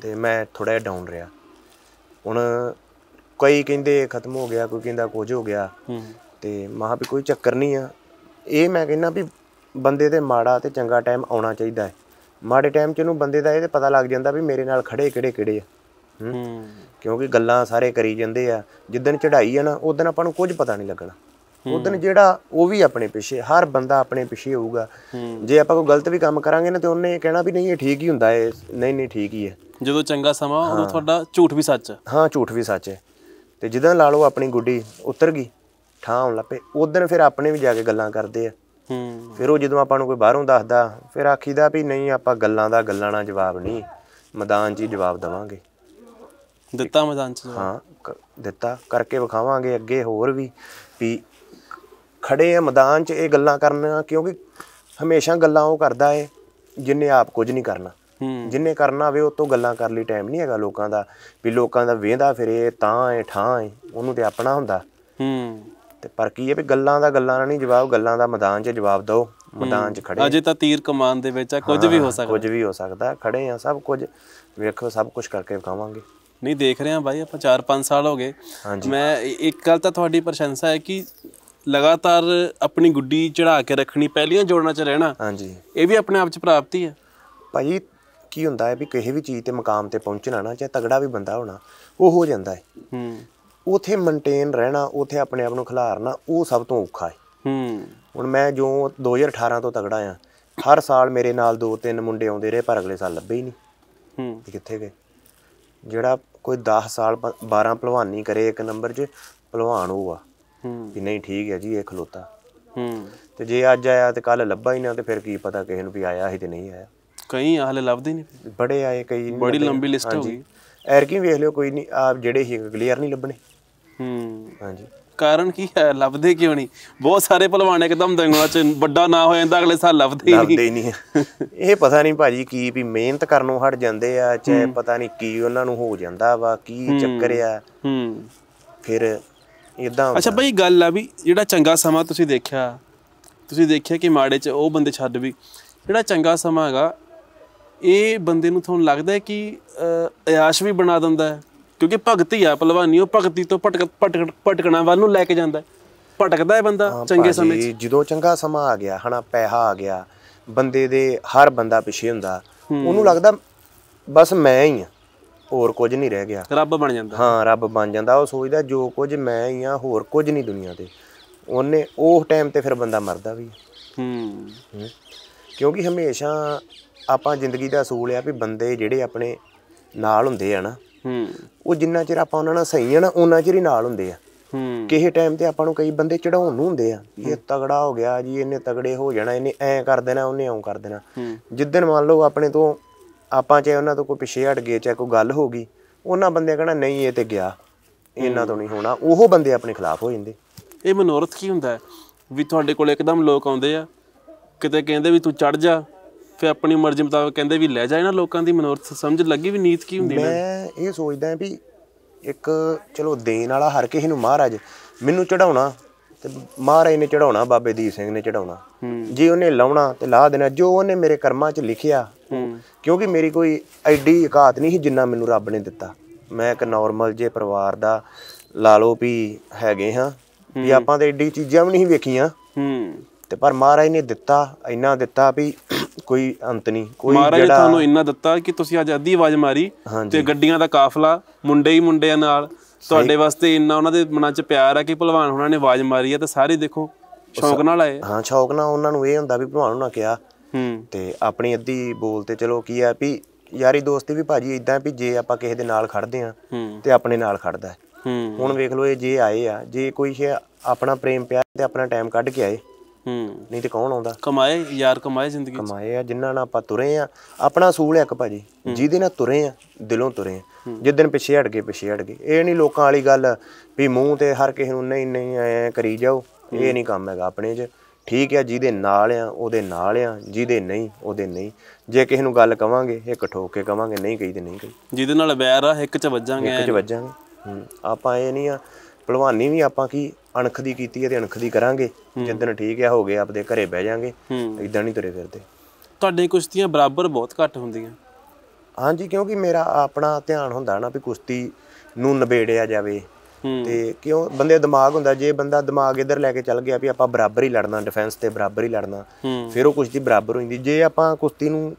ਤੇ ਮੈਂ ਥੋੜਾ ਜਿਹਾ ਡਾਊਨ ਰਿਹਾ ਹੁਣ ਕਈ ਕਹਿੰਦੇ ਖਤਮ ਹੋ ਗਿਆ ਕੋਈ ਕਹਿੰਦਾ ਕੁਝ ਹੋ ਗਿਆ ਤੇ ਮਹਾ ਵੀ ਕੋਈ ਚੱਕਰ ਨਹੀਂ ਆ ਇਹ ਮੈਂ ਕਹਿੰਦਾ ਵੀ ਬੰਦੇ ਤੇ ਮਾੜਾ ਤੇ ਚੰਗਾ ਟਾਈਮ ਆਉਣਾ ਚਾਹੀਦਾ ਹੈ ਮਾੜੇ ਟਾਈਮ ਚ ਇਹਨੂੰ ਬੰਦੇ ਦਾ ਇਹ ਤੇ ਪਤਾ ਲੱਗ ਜਾਂਦਾ ਵੀ ਮੇਰੇ ਨਾਲ ਖੜੇ ਕਿਹੜੇ ਕਿਹੜੇ ਆ ਕਿਉਂਕਿ ਗੱਲਾਂ ਸਾਰੇ ਕਰੀ ਜਾਂਦੇ ਆ ਜਿੱਦਣ ਚੜਾਈ ਆ ਨਾ ਉਦੋਂ ਆਪਾਂ ਨੂੰ ਕੁਝ ਪਤਾ ਨਹੀਂ ਲੱਗਣਾ ਉਦੋਂ ਜਿਹੜਾ ਉਹ ਵੀ ਆਪਣੇ ਪਿੱਛੇ ਹਰ ਬੰਦਾ ਆਪਣੇ ਪਿੱਛੇ ਹੋਊਗਾ ਜੇ ਆਪਾਂ ਕੋਈ ਗਲਤ ਵੀ ਕੰਮ ਕਰਾਂਗੇ ਨਾ ਤੇ ਉਹਨੇ ਕਹਿਣਾ ਵੀ ਨਹੀਂ ਇਹ ਠੀਕ ਹੀ ਹੁੰਦਾ ਹੈ ਨਹੀਂ ਨਹੀਂ ਠੀਕ ਹੀ ਹੈ ਜਦੋਂ ਚੰਗਾ ਸਮਾਂ ਉਦੋਂ ਤੁਹਾਡਾ ਝੂਠ ਵੀ ਸੱਚ ਹਾਂ ਝੂਠ ਵੀ ਸੱਚ ਹੈ ਤੇ ਜਿੱਦਾਂ ਲਾ ਲਓ ਆਪਣੀ ਗੁੱਡੀ ਉਤਰ ਗਈ ਠਾਂ ਆਉਣ ਲੱਪੇ ਉਦੋਂ ਫਿਰ ਆਪਣੇ ਵੀ ਜਾ ਕੇ ਗੱਲਾਂ ਕਰਦੇ ਆ ਹੂੰ ਫਿਰ ਉਹ ਜਦੋਂ ਆਪਾਂ ਨੂੰ ਕੋਈ ਬਾਹਰੋਂ ਦੱਸਦਾ ਫਿਰ ਆਖੀਦਾ ਵੀ ਨਹੀਂ ਆਪਾਂ ਗੱਲਾਂ ਦਾ ਗੱਲਾਂ ਨਾਲ ਜਵਾਬ ਨਹੀਂ ਮੈਦਾਨ 'ਚ ਹੀ ਜਵਾਬ ਦਵਾਂਗੇ ਦਿੱਤਾ ਮੈਦਾਨ 'ਚ ਹਾਂ ਦਿੱਤਾ ਕਰਕੇ ਵਿਖਾਵਾਂਗੇ ਅੱਗੇ ਹੋਰ ਵੀ ਵੀ ਖੜੇ ਆ ਮੈਦਾਨ 'ਚ ਇਹ ਗੱਲਾਂ ਕਰਨਾ ਕਿਉਂਕਿ ਹਮੇਸ਼ਾ ਗੱਲਾਂ ਉਹ ਕਰਦਾ ਏ ਜਿੰਨੇ ਆਪ ਕੁਝ ਨਹੀਂ ਕਰਨਾ ਜਿੰਨੇ ਕਰਨਾ ਵੇ ਉਹ ਤੋਂ ਗੱਲਾਂ ਕਰ ਲਈ ਟਾਈਮ ਨਹੀਂ ਹੈਗਾ ਲੋਕਾਂ ਦਾ ਵੀ ਲੋਕਾਂ ਦਾ ਵੇਂਦਾ ਫਿਰੇ ਤਾਂ ਏ ਠਾਂ ਏ ਉਹਨੂੰ ਤੇ ਆਪਣਾ ਹੁੰਦਾ ਹੂੰ ਤੇ ਪਰ ਕੀ ਹੈ ਵੀ ਗੱਲਾਂ ਦਾ ਗੱਲਾਂ ਨਾਲ ਨਹੀਂ ਜਵਾਬ ਗੱਲਾਂ ਦਾ ਮੈਦਾਨ 'ਚ ਜਵਾਬ ਦਿਓ ਮੈਦਾਨ 'ਚ ਖੜੇ ਅਜੇ ਤਾਂ ਤੀਰ ਕਮਾਨ ਦੇ ਵਿੱਚ ਆ ਕੁਝ ਵੀ ਹੋ ਸਕਦਾ ਕੁਝ ਵੀ ਹੋ ਸਕਦਾ ਖੜੇ ਆ ਸਭ ਕੁਝ ਵੇਖੋ ਸਭ ਕੁਝ ਕਰਕੇ ਵਿਖਾਵਾਂਗੇ ਨਹੀਂ ਦੇਖ ਰਹੇ ਆ ਬਾਈ ਆਪਾਂ 4-5 ਸਾਲ ਹੋ ਗਏ ਮੈਂ ਇੱਕ ਗੱਲ ਤਾਂ ਤੁਹਾਡੀ ਪ੍ਰਸ਼ੰਸਾ ਹੈ ਕਿ ਲਗਾਤਾਰ ਆਪਣੀ ਗੁੱਡੀ ਚੜਾ ਕੇ ਰੱਖਣੀ ਪਹਿਲੀਆਂ ਜੋੜਨਾ ਚ ਰਹਿਣਾ ਹਾਂਜੀ ਇਹ ਵੀ ਆਪਣੇ ਆਪ ਚ ਪ੍ਰਾਪਤੀ ਹੈ ਭਾਈ ਕੀ ਹੁੰਦਾ ਹੈ ਵੀ ਕਿਸੇ ਵੀ ਚੀਜ਼ ਤੇ ਮਕਾਮ ਤੇ ਪਹੁੰਚਣਾ ਨਾ ਚਾਹੇ ਤਗੜਾ ਵੀ ਬੰਦਾ ਹੋਣਾ ਉਹ ਹੋ ਜਾਂਦਾ ਹੈ ਹੂੰ ਉਥੇ ਮੇਨਟੇਨ ਰਹਿਣਾ ਉਥੇ ਆਪਣੇ ਆਪ ਨੂੰ ਖਿਲਾਰਨਾ ਉਹ ਸਭ ਤੋਂ ਔਖਾ ਹੈ ਹੂੰ ਹੁਣ ਮੈਂ ਜੋ 2018 ਤੋਂ ਤਗੜਾ ਆ ਹਰ ਸਾਲ ਮੇਰੇ ਨਾਲ ਦੋ ਤਿੰਨ ਮੁੰਡੇ ਆਉਂਦੇ ਰਹੇ ਪਰ ਅਗਲੇ ਸਾਲ ਲੱਭੇ ਹੀ ਨਹੀਂ ਹੂੰ ਕਿੱਥੇ ਗਏ ਜਿਹੜਾ ਕੋਈ 10 ਸਾਲ 12 ਪਹਿਲਵਾਨੀ ਕਰੇ ਇੱਕ ਨੰਬਰ 'ਚ ਪਹਿਲਵਾਨ ਹੋਊਗਾ ਹੂੰ ਵੀ ਨਹੀਂ ਠੀਕ ਹੈ ਜੀ ਇਹ ਖਲੋਤਾ ਹੂੰ ਤੇ ਜੇ ਅੱਜ ਆਇਆ ਤੇ ਕੱਲ ਲੱਭਾ ਹੀ ਨਾ ਤੇ ਫਿਰ ਕੀ ਪਤਾ ਕਿਸੇ ਨੂੰ ਵੀ ਆਇਆ ਸੀ ਤੇ ਨਹੀਂ ਆਇਆ ਕਈ ਹਲੇ ਲੱਭਦੇ ਨਹੀਂ ਬੜੇ ਆਏ ਕਈ ਬੜੀ ਲੰਬੀ ਲਿਸਟ ਹੋ ਗਈ ਐਰਕੀ ਵੇਖ ਲਿਓ ਕੋਈ ਨਹੀਂ ਆਪ ਜਿਹੜੇ ਹੀ ਕਲੀਅਰ ਨਹੀਂ ਲੱਭਣੇ ਹੂੰ ਹਾਂਜੀ ਕਾਰਨ ਕੀ ਹੈ ਲੱਭਦੇ ਕਿਉਂ ਨਹੀਂ ਬਹੁਤ ਸਾਰੇ ਪਹਿਲਵਾਨ ਇੱਕਦਮ ਦੰਗਲਾਂ 'ਚ ਵੱਡਾ ਨਾ ਹੋ ਜਾਂਦਾ ਅਗਲੇ ਸਾਲ ਲੱਭਦੇ ਹੀ ਨਹੀਂ ਨਹੀਂ ਇਹ ਪਤਾ ਨਹੀਂ ਭਾਜੀ ਕੀ ਵੀ ਮਿਹਨਤ ਕਰਨੋਂ ਹਟ ਜਾਂਦੇ ਆ ਚਾਹੇ ਪਤਾ ਨਹੀਂ ਕੀ ਉਹਨਾਂ ਨੂੰ ਹੋ ਜਾਂਦਾ ਵਾ ਕੀ ਚੱਕਰ ਆ ਹੂੰ ਫਿਰ ਇਦਾਂ ਅੱਛਾ ਭਾਈ ਗੱਲ ਆ ਵੀ ਜਿਹੜਾ ਚੰਗਾ ਸਮਾਂ ਤੁਸੀਂ ਦੇਖਿਆ ਤੁਸੀਂ ਦੇਖਿਆ ਕਿ ਮਾੜੇ 'ਚ ਉਹ ਬੰਦੇ ਛੱਡ ਵੀ ਜਿਹੜਾ ਚੰਗਾ ਸਮਾਂ ਹੈਗਾ ਇਹ ਬੰਦੇ ਨੂੰ ਤੁਹਾਨੂੰ ਲੱਗਦਾ ਹੈ ਕਿ ਆਯਾਸ਼ ਵੀ ਬਣਾ ਦਿੰਦਾ ਹੈ ਕਿਉਂਕਿ ਭਗਤੀ ਆ ਪਹਿਲਵਾਨੀ ਉਹ ਭਗਤੀ ਤੋਂ ਭਟਕ ਭਟਕ ਭਟਕਣਾ ਵੱਲ ਨੂੰ ਲੈ ਕੇ ਜਾਂਦਾ ਭਟਕਦਾ ਹੈ ਬੰਦਾ ਚੰਗੇ ਸਮੇਂ 'ਚ ਜਦੋਂ ਚੰਗਾ ਸਮਾਂ ਆ ਗਿਆ ਹਨਾ ਪੈਸਾ ਆ ਗਿਆ ਬੰਦੇ ਦੇ ਹਰ ਬੰਦਾ ਪਿੱਛੇ ਹੁੰਦਾ ਉਹਨੂੰ ਲੱਗਦਾ ਬਸ ਮੈਂ ਹੀ ਆ ਹੋਰ ਕੁਝ ਨਹੀਂ ਰਹਿ ਗਿਆ ਰੱਬ ਬਣ ਜਾਂਦਾ ਹਾਂ ਰੱਬ ਬਣ ਜਾਂਦਾ ਉਹ ਸੋਚਦਾ ਜੋ ਕੁਝ ਮੈਂ ਹੀ ਆ ਹੋਰ ਕੁਝ ਨਹੀਂ ਦੁਨੀਆ ਤੇ ਉਹਨੇ ਉਹ ਟਾਈਮ ਤੇ ਫਿਰ ਬੰਦਾ ਮਰਦਾ ਵੀ ਹੂੰ ਕਿਉਂਕਿ ਹਮੇਸ਼ਾ ਆਪਾਂ ਜ਼ਿੰਦਗੀ ਦਾ ਅਸੂਲ ਆ ਵੀ ਬੰਦੇ ਜਿਹੜੇ ਆਪਣੇ ਨਾਲ ਹੁੰਦੇ ਆ ਨਾ ਉਹ ਜਿੰਨਾ ਚਿਰ ਆਪਾਂ ਉਹਨਾਂ ਨਾਲ ਸਹੀ ਆ ਨਾ ਉਹਨਾਂ ਚਿਰ ਹੀ ਨਾਲ ਹੁੰਦੇ ਆ ਕਿਸੇ ਟਾਈਮ ਤੇ ਆਪਾਂ ਨੂੰ ਕਈ ਬੰਦੇ ਚੜਾਉਣ ਨੂੰ ਹੁੰਦੇ ਆ ਇਹ ਤਗੜਾ ਹੋ ਗਿਆ ਜੀ ਇਹਨੇ ਤਗੜੇ ਹੋ ਜਾਣਾ ਇਹਨੇ ਐ ਕਰ ਦੇਣਾ ਉਹਨੇ ਐਂ ਕਰ ਦੇਣਾ ਜਿੱਦਣ ਮੰਨ ਲਓ ਆਪਣੇ ਤੋਂ ਆਪਾਂ ਚਾਹੇ ਉਹਨਾਂ ਤੋਂ ਕੋਈ ਪਿੱਛੇ ਹਟ ਗਏ ਚਾਹੇ ਕੋਈ ਗੱਲ ਹੋ ਗਈ ਉਹਨਾਂ ਬੰਦੇ ਕਹਣਾ ਨਹੀਂ ਇਹ ਤੇ ਗਿਆ ਇਹਨਾਂ ਤੋਂ ਨਹੀਂ ਹੋਣਾ ਉਹ ਬੰਦੇ ਆਪਣੇ ਖਿਲਾਫ ਹੋ ਜਾਂਦੇ ਇਹ ਮਨੋਰਥ ਕੀ ਹੁੰਦਾ ਵੀ ਤੁਹਾਡੇ ਕੋਲ ਇੱਕਦਮ ਲੋਕ ਆਉਂਦੇ ਆ ਕਿਤੇ ਕਹਿੰਦੇ ਵੀ ਤੂੰ ਚੜ ਜਾ ਫਿਰ ਆਪਣੀ ਮਰਜ਼ੀ ਮੁਤਾਬਕ ਕਹਿੰਦੇ ਵੀ ਲੈ ਜਾ ਇਹਨਾਂ ਲੋਕਾਂ ਦੀ ਮਨੋਰਥ ਸਮਝ ਲੱਗੀ ਵੀ ਨੀਤ ਕੀ ਹੁੰਦੀ ਹੈ ਮੈਂ ਇਹ ਸੋਚਦਾ ਵੀ ਇੱਕ ਚਲੋ ਦੇਣ ਵਾਲਾ ਹਰ ਕਿਸੇ ਨੂੰ ਮਹਾਰਾਜ ਮੈਨੂੰ ਚੜਾਉਣਾ ਤੇ ਮਹਾਰਾਜ ਨੇ ਚੜਾਉਣਾ ਬਾਬੇ ਦੀਪ ਸਿੰਘ ਨੇ ਚੜਾਉਣਾ ਜੇ ਉਹਨੇ ਲਾਉਣਾ ਤੇ ਲਾ ਦੇਣਾ ਜੋ ਉਹਨੇ ਮੇਰੇ ਕਰਮਾਂ 'ਚ ਲਿਖਿਆ ਕਿਉਂਕਿ ਮੇਰੀ ਕੋਈ ਐਡੀ ਇਕਾਤ ਨਹੀਂ ਸੀ ਜਿੰਨਾ ਮੈਨੂੰ ਰੱਬ ਨੇ ਦਿੱਤਾ ਮੈਂ ਇੱਕ ਨਾਰਮਲ ਜੇ ਪਰਿਵਾਰ ਦਾ ਲਾ ਵੀ ਹੈਗੇ ਹਾਂ ਵੀ ਆਪਾਂ ਤੇ ਐਡੀ ਚੀਜ਼ਾਂ ਵੀ ਨਹੀਂ ਵੇਖੀਆਂ ਹੂੰ ਤੇ ਪਰ ਮਹਾਰਾਜ ਨੇ ਦਿੱਤਾ ਇੰਨਾ ਦਿੱਤਾ ਵੀ ਕੋਈ ਅੰਤ ਨਹੀਂ ਕੋਈ ਜਿਹੜਾ ਮਹਾਰਾਜ ਤੁਹਾਨੂੰ ਇੰਨਾ ਦਿੱਤਾ ਕਿ ਤੁਸੀਂ ਅੱਜ ਅੱਧੀ ਆਵਾਜ਼ ਮਾਰੀ ਤੇ ਗੱਡੀਆਂ ਦਾ ਕਾਫਲਾ ਮੁੰਡੇ ਹੀ ਮੁੰਡਿਆਂ ਨਾਲ ਤੁਹਾਡੇ ਵਾਸਤੇ ਇੰਨਾ ਉਹਨਾਂ ਦੇ ਮਨਾਂ 'ਚ ਪਿਆਰ ਆ ਕਿ ਭਲਵਾਨ ਉਹਨਾਂ ਨੇ ਆਵਾਜ਼ ਮਾਰੀ ਆ ਤੇ ਸਾਰੇ ਦੇਖੋ ਸ਼ੌਕ ਨਾਲ ਆਏ ਹਾਂ ਸ਼ੌਕ ਨਾਲ ਉਹਨਾਂ ਨੂੰ ਇਹ ਹੁੰਦਾ ਵੀ ਭਲਵਾਨ ਉਹਨਾਂ ਕਿਹਾ ਤੇ ਆਪਣੀ ਅੱਧੀ ਬੋਲ ਤੇ ਚਲੋ ਕੀ ਆ ਵੀ ਯਾਰੀ ਦੋਸਤੀ ਵੀ ਭਾਜੀ ਇਦਾਂ ਵੀ ਜੇ ਆਪਾਂ ਕਿਸੇ ਦੇ ਨਾਲ ਖੜਦੇ ਆ ਤੇ ਆਪਣੇ ਨਾਲ ਖੜਦਾ ਹੁਣ ਵੇਖ ਲਓ ਇਹ ਜੇ ਆਏ ਆ ਜੇ ਕੋਈ ਆਪਣਾ ਪ੍ਰੇਮ ਪਿਆਰ ਤੇ ਆਪਣਾ ਟਾਈਮ ਕੱਢ ਕੇ ਆਏ ਹੂੰ ਨਹੀਂ ਤੇ ਕੌਣ ਆਉਂਦਾ ਕਮਾਏ ਯਾਰ ਕਮਾਏ ਜ਼ਿੰਦਗੀ ਕਮਾਏ ਆ ਜਿਨ੍ਹਾਂ ਨਾਲ ਆਪਾਂ ਤੁਰੇ ਆ ਆਪਣਾ ਸੂਲ ਇੱਕ ਭਾਜੀ ਜਿਹਦੇ ਨਾਲ ਤੁਰੇ ਆ ਦਿਲੋਂ ਤੁਰੇ ਆ ਦਿਨ ਪਿੱਛੇ ਹਟ ਗਏ ਪਿੱਛੇ ਹਟ ਗਏ ਇਹ ਨਹੀਂ ਲੋਕਾਂ ਵਾਲੀ ਗੱਲ ਵੀ ਮੂੰਹ ਤੇ ਹਰ ਕਿਸੇ ਨੂੰ ਨਹੀਂ ਨਹੀਂ ਐ ਕਰੀ ਜਾਓ ਇਹ ਨਹੀਂ ਕੰਮ ਹੈਗਾ ਆਪਣੇ 'ਚ ਠੀਕ ਆ ਜਿਹਦੇ ਨਾਲ ਆ ਉਹਦੇ ਨਾਲ ਆ ਜਿਹਦੇ ਨਹੀਂ ਉਹਦੇ ਨਹੀਂ ਜੇ ਕਿਸੇ ਨੂੰ ਗੱਲ ਕਵਾਂਗੇ ਇੱਕ ਠੋਕ ਕੇ ਕਵਾਂਗੇ ਨਹੀਂ ਕਹੀ ਤੇ ਨਹੀਂ ਕਹੀ ਜਿਹਦੇ ਨਾਲ ਵੈਰ ਆ ਇੱਕ 'ਚ ਵੱਜਾਂਗੇ ਇੱਕ 'ਚ ਵੱਜਾਂਗੇ ਆਪਾਂ ਇਹ ਨਹੀਂ ਆ ਪਹਿਲਵਾਨੀ ਵੀ ਆਪਾਂ ਕੀ ਅਣਖ ਦੀ ਕੀਤੀ ਹੈ ਤੇ ਅਣਖ ਦੀ ਕਰਾਂਗੇ ਦਿਨ ਠੀਕ ਆ ਹੋ ਗਏ ਆਪਦੇ ਘਰੇ ਬਹਿ ਜਾਾਂਗੇ ਇਦਾਂ ਨਹੀਂ ਤੁਰੇ ਫਿਰਦੇ ਤੁਹਾਡੇ ਕੁਸ਼ਤੀਆਂ ਬਰਾਬਰ ਬਹੁਤ ਘੱਟ ਹੁੰਦੀਆਂ ਹਾਂਜੀ ਕਿਉਂਕਿ ਮੇਰਾ ਆਪਣਾ ਧਿਆਨ ਹੁੰਦਾ ਨਾ ਵੀ ਕੁਸ਼ਤੀ ਨੂੰ ਨਿਬੇੜਿਆ ਜਾਵੇ ਤੇ ਕਿਉਂ ਬੰਦੇ ਦਿਮਾਗ ਹੁੰਦਾ ਜੇ ਬੰਦਾ ਦਿਮਾਗ ਇਧਰ ਲੈ ਕੇ ਚੱਲ ਗਿਆ ਵੀ ਆਪਾਂ ਬਰਾਬਰ ਹੀ ਲੜਨਾ ਡਿਫੈਂਸ ਤੇ ਬਰਾਬਰ ਹੀ ਲੜਨਾ ਫਿਰ ਉਹ ਕੁਸ਼ਤੀ ਬਰਾਬਰ ਹੋ ਜਾਂਦੀ ਜੇ ਆਪਾਂ ਕੁਸ਼ਤੀ ਨੂੰ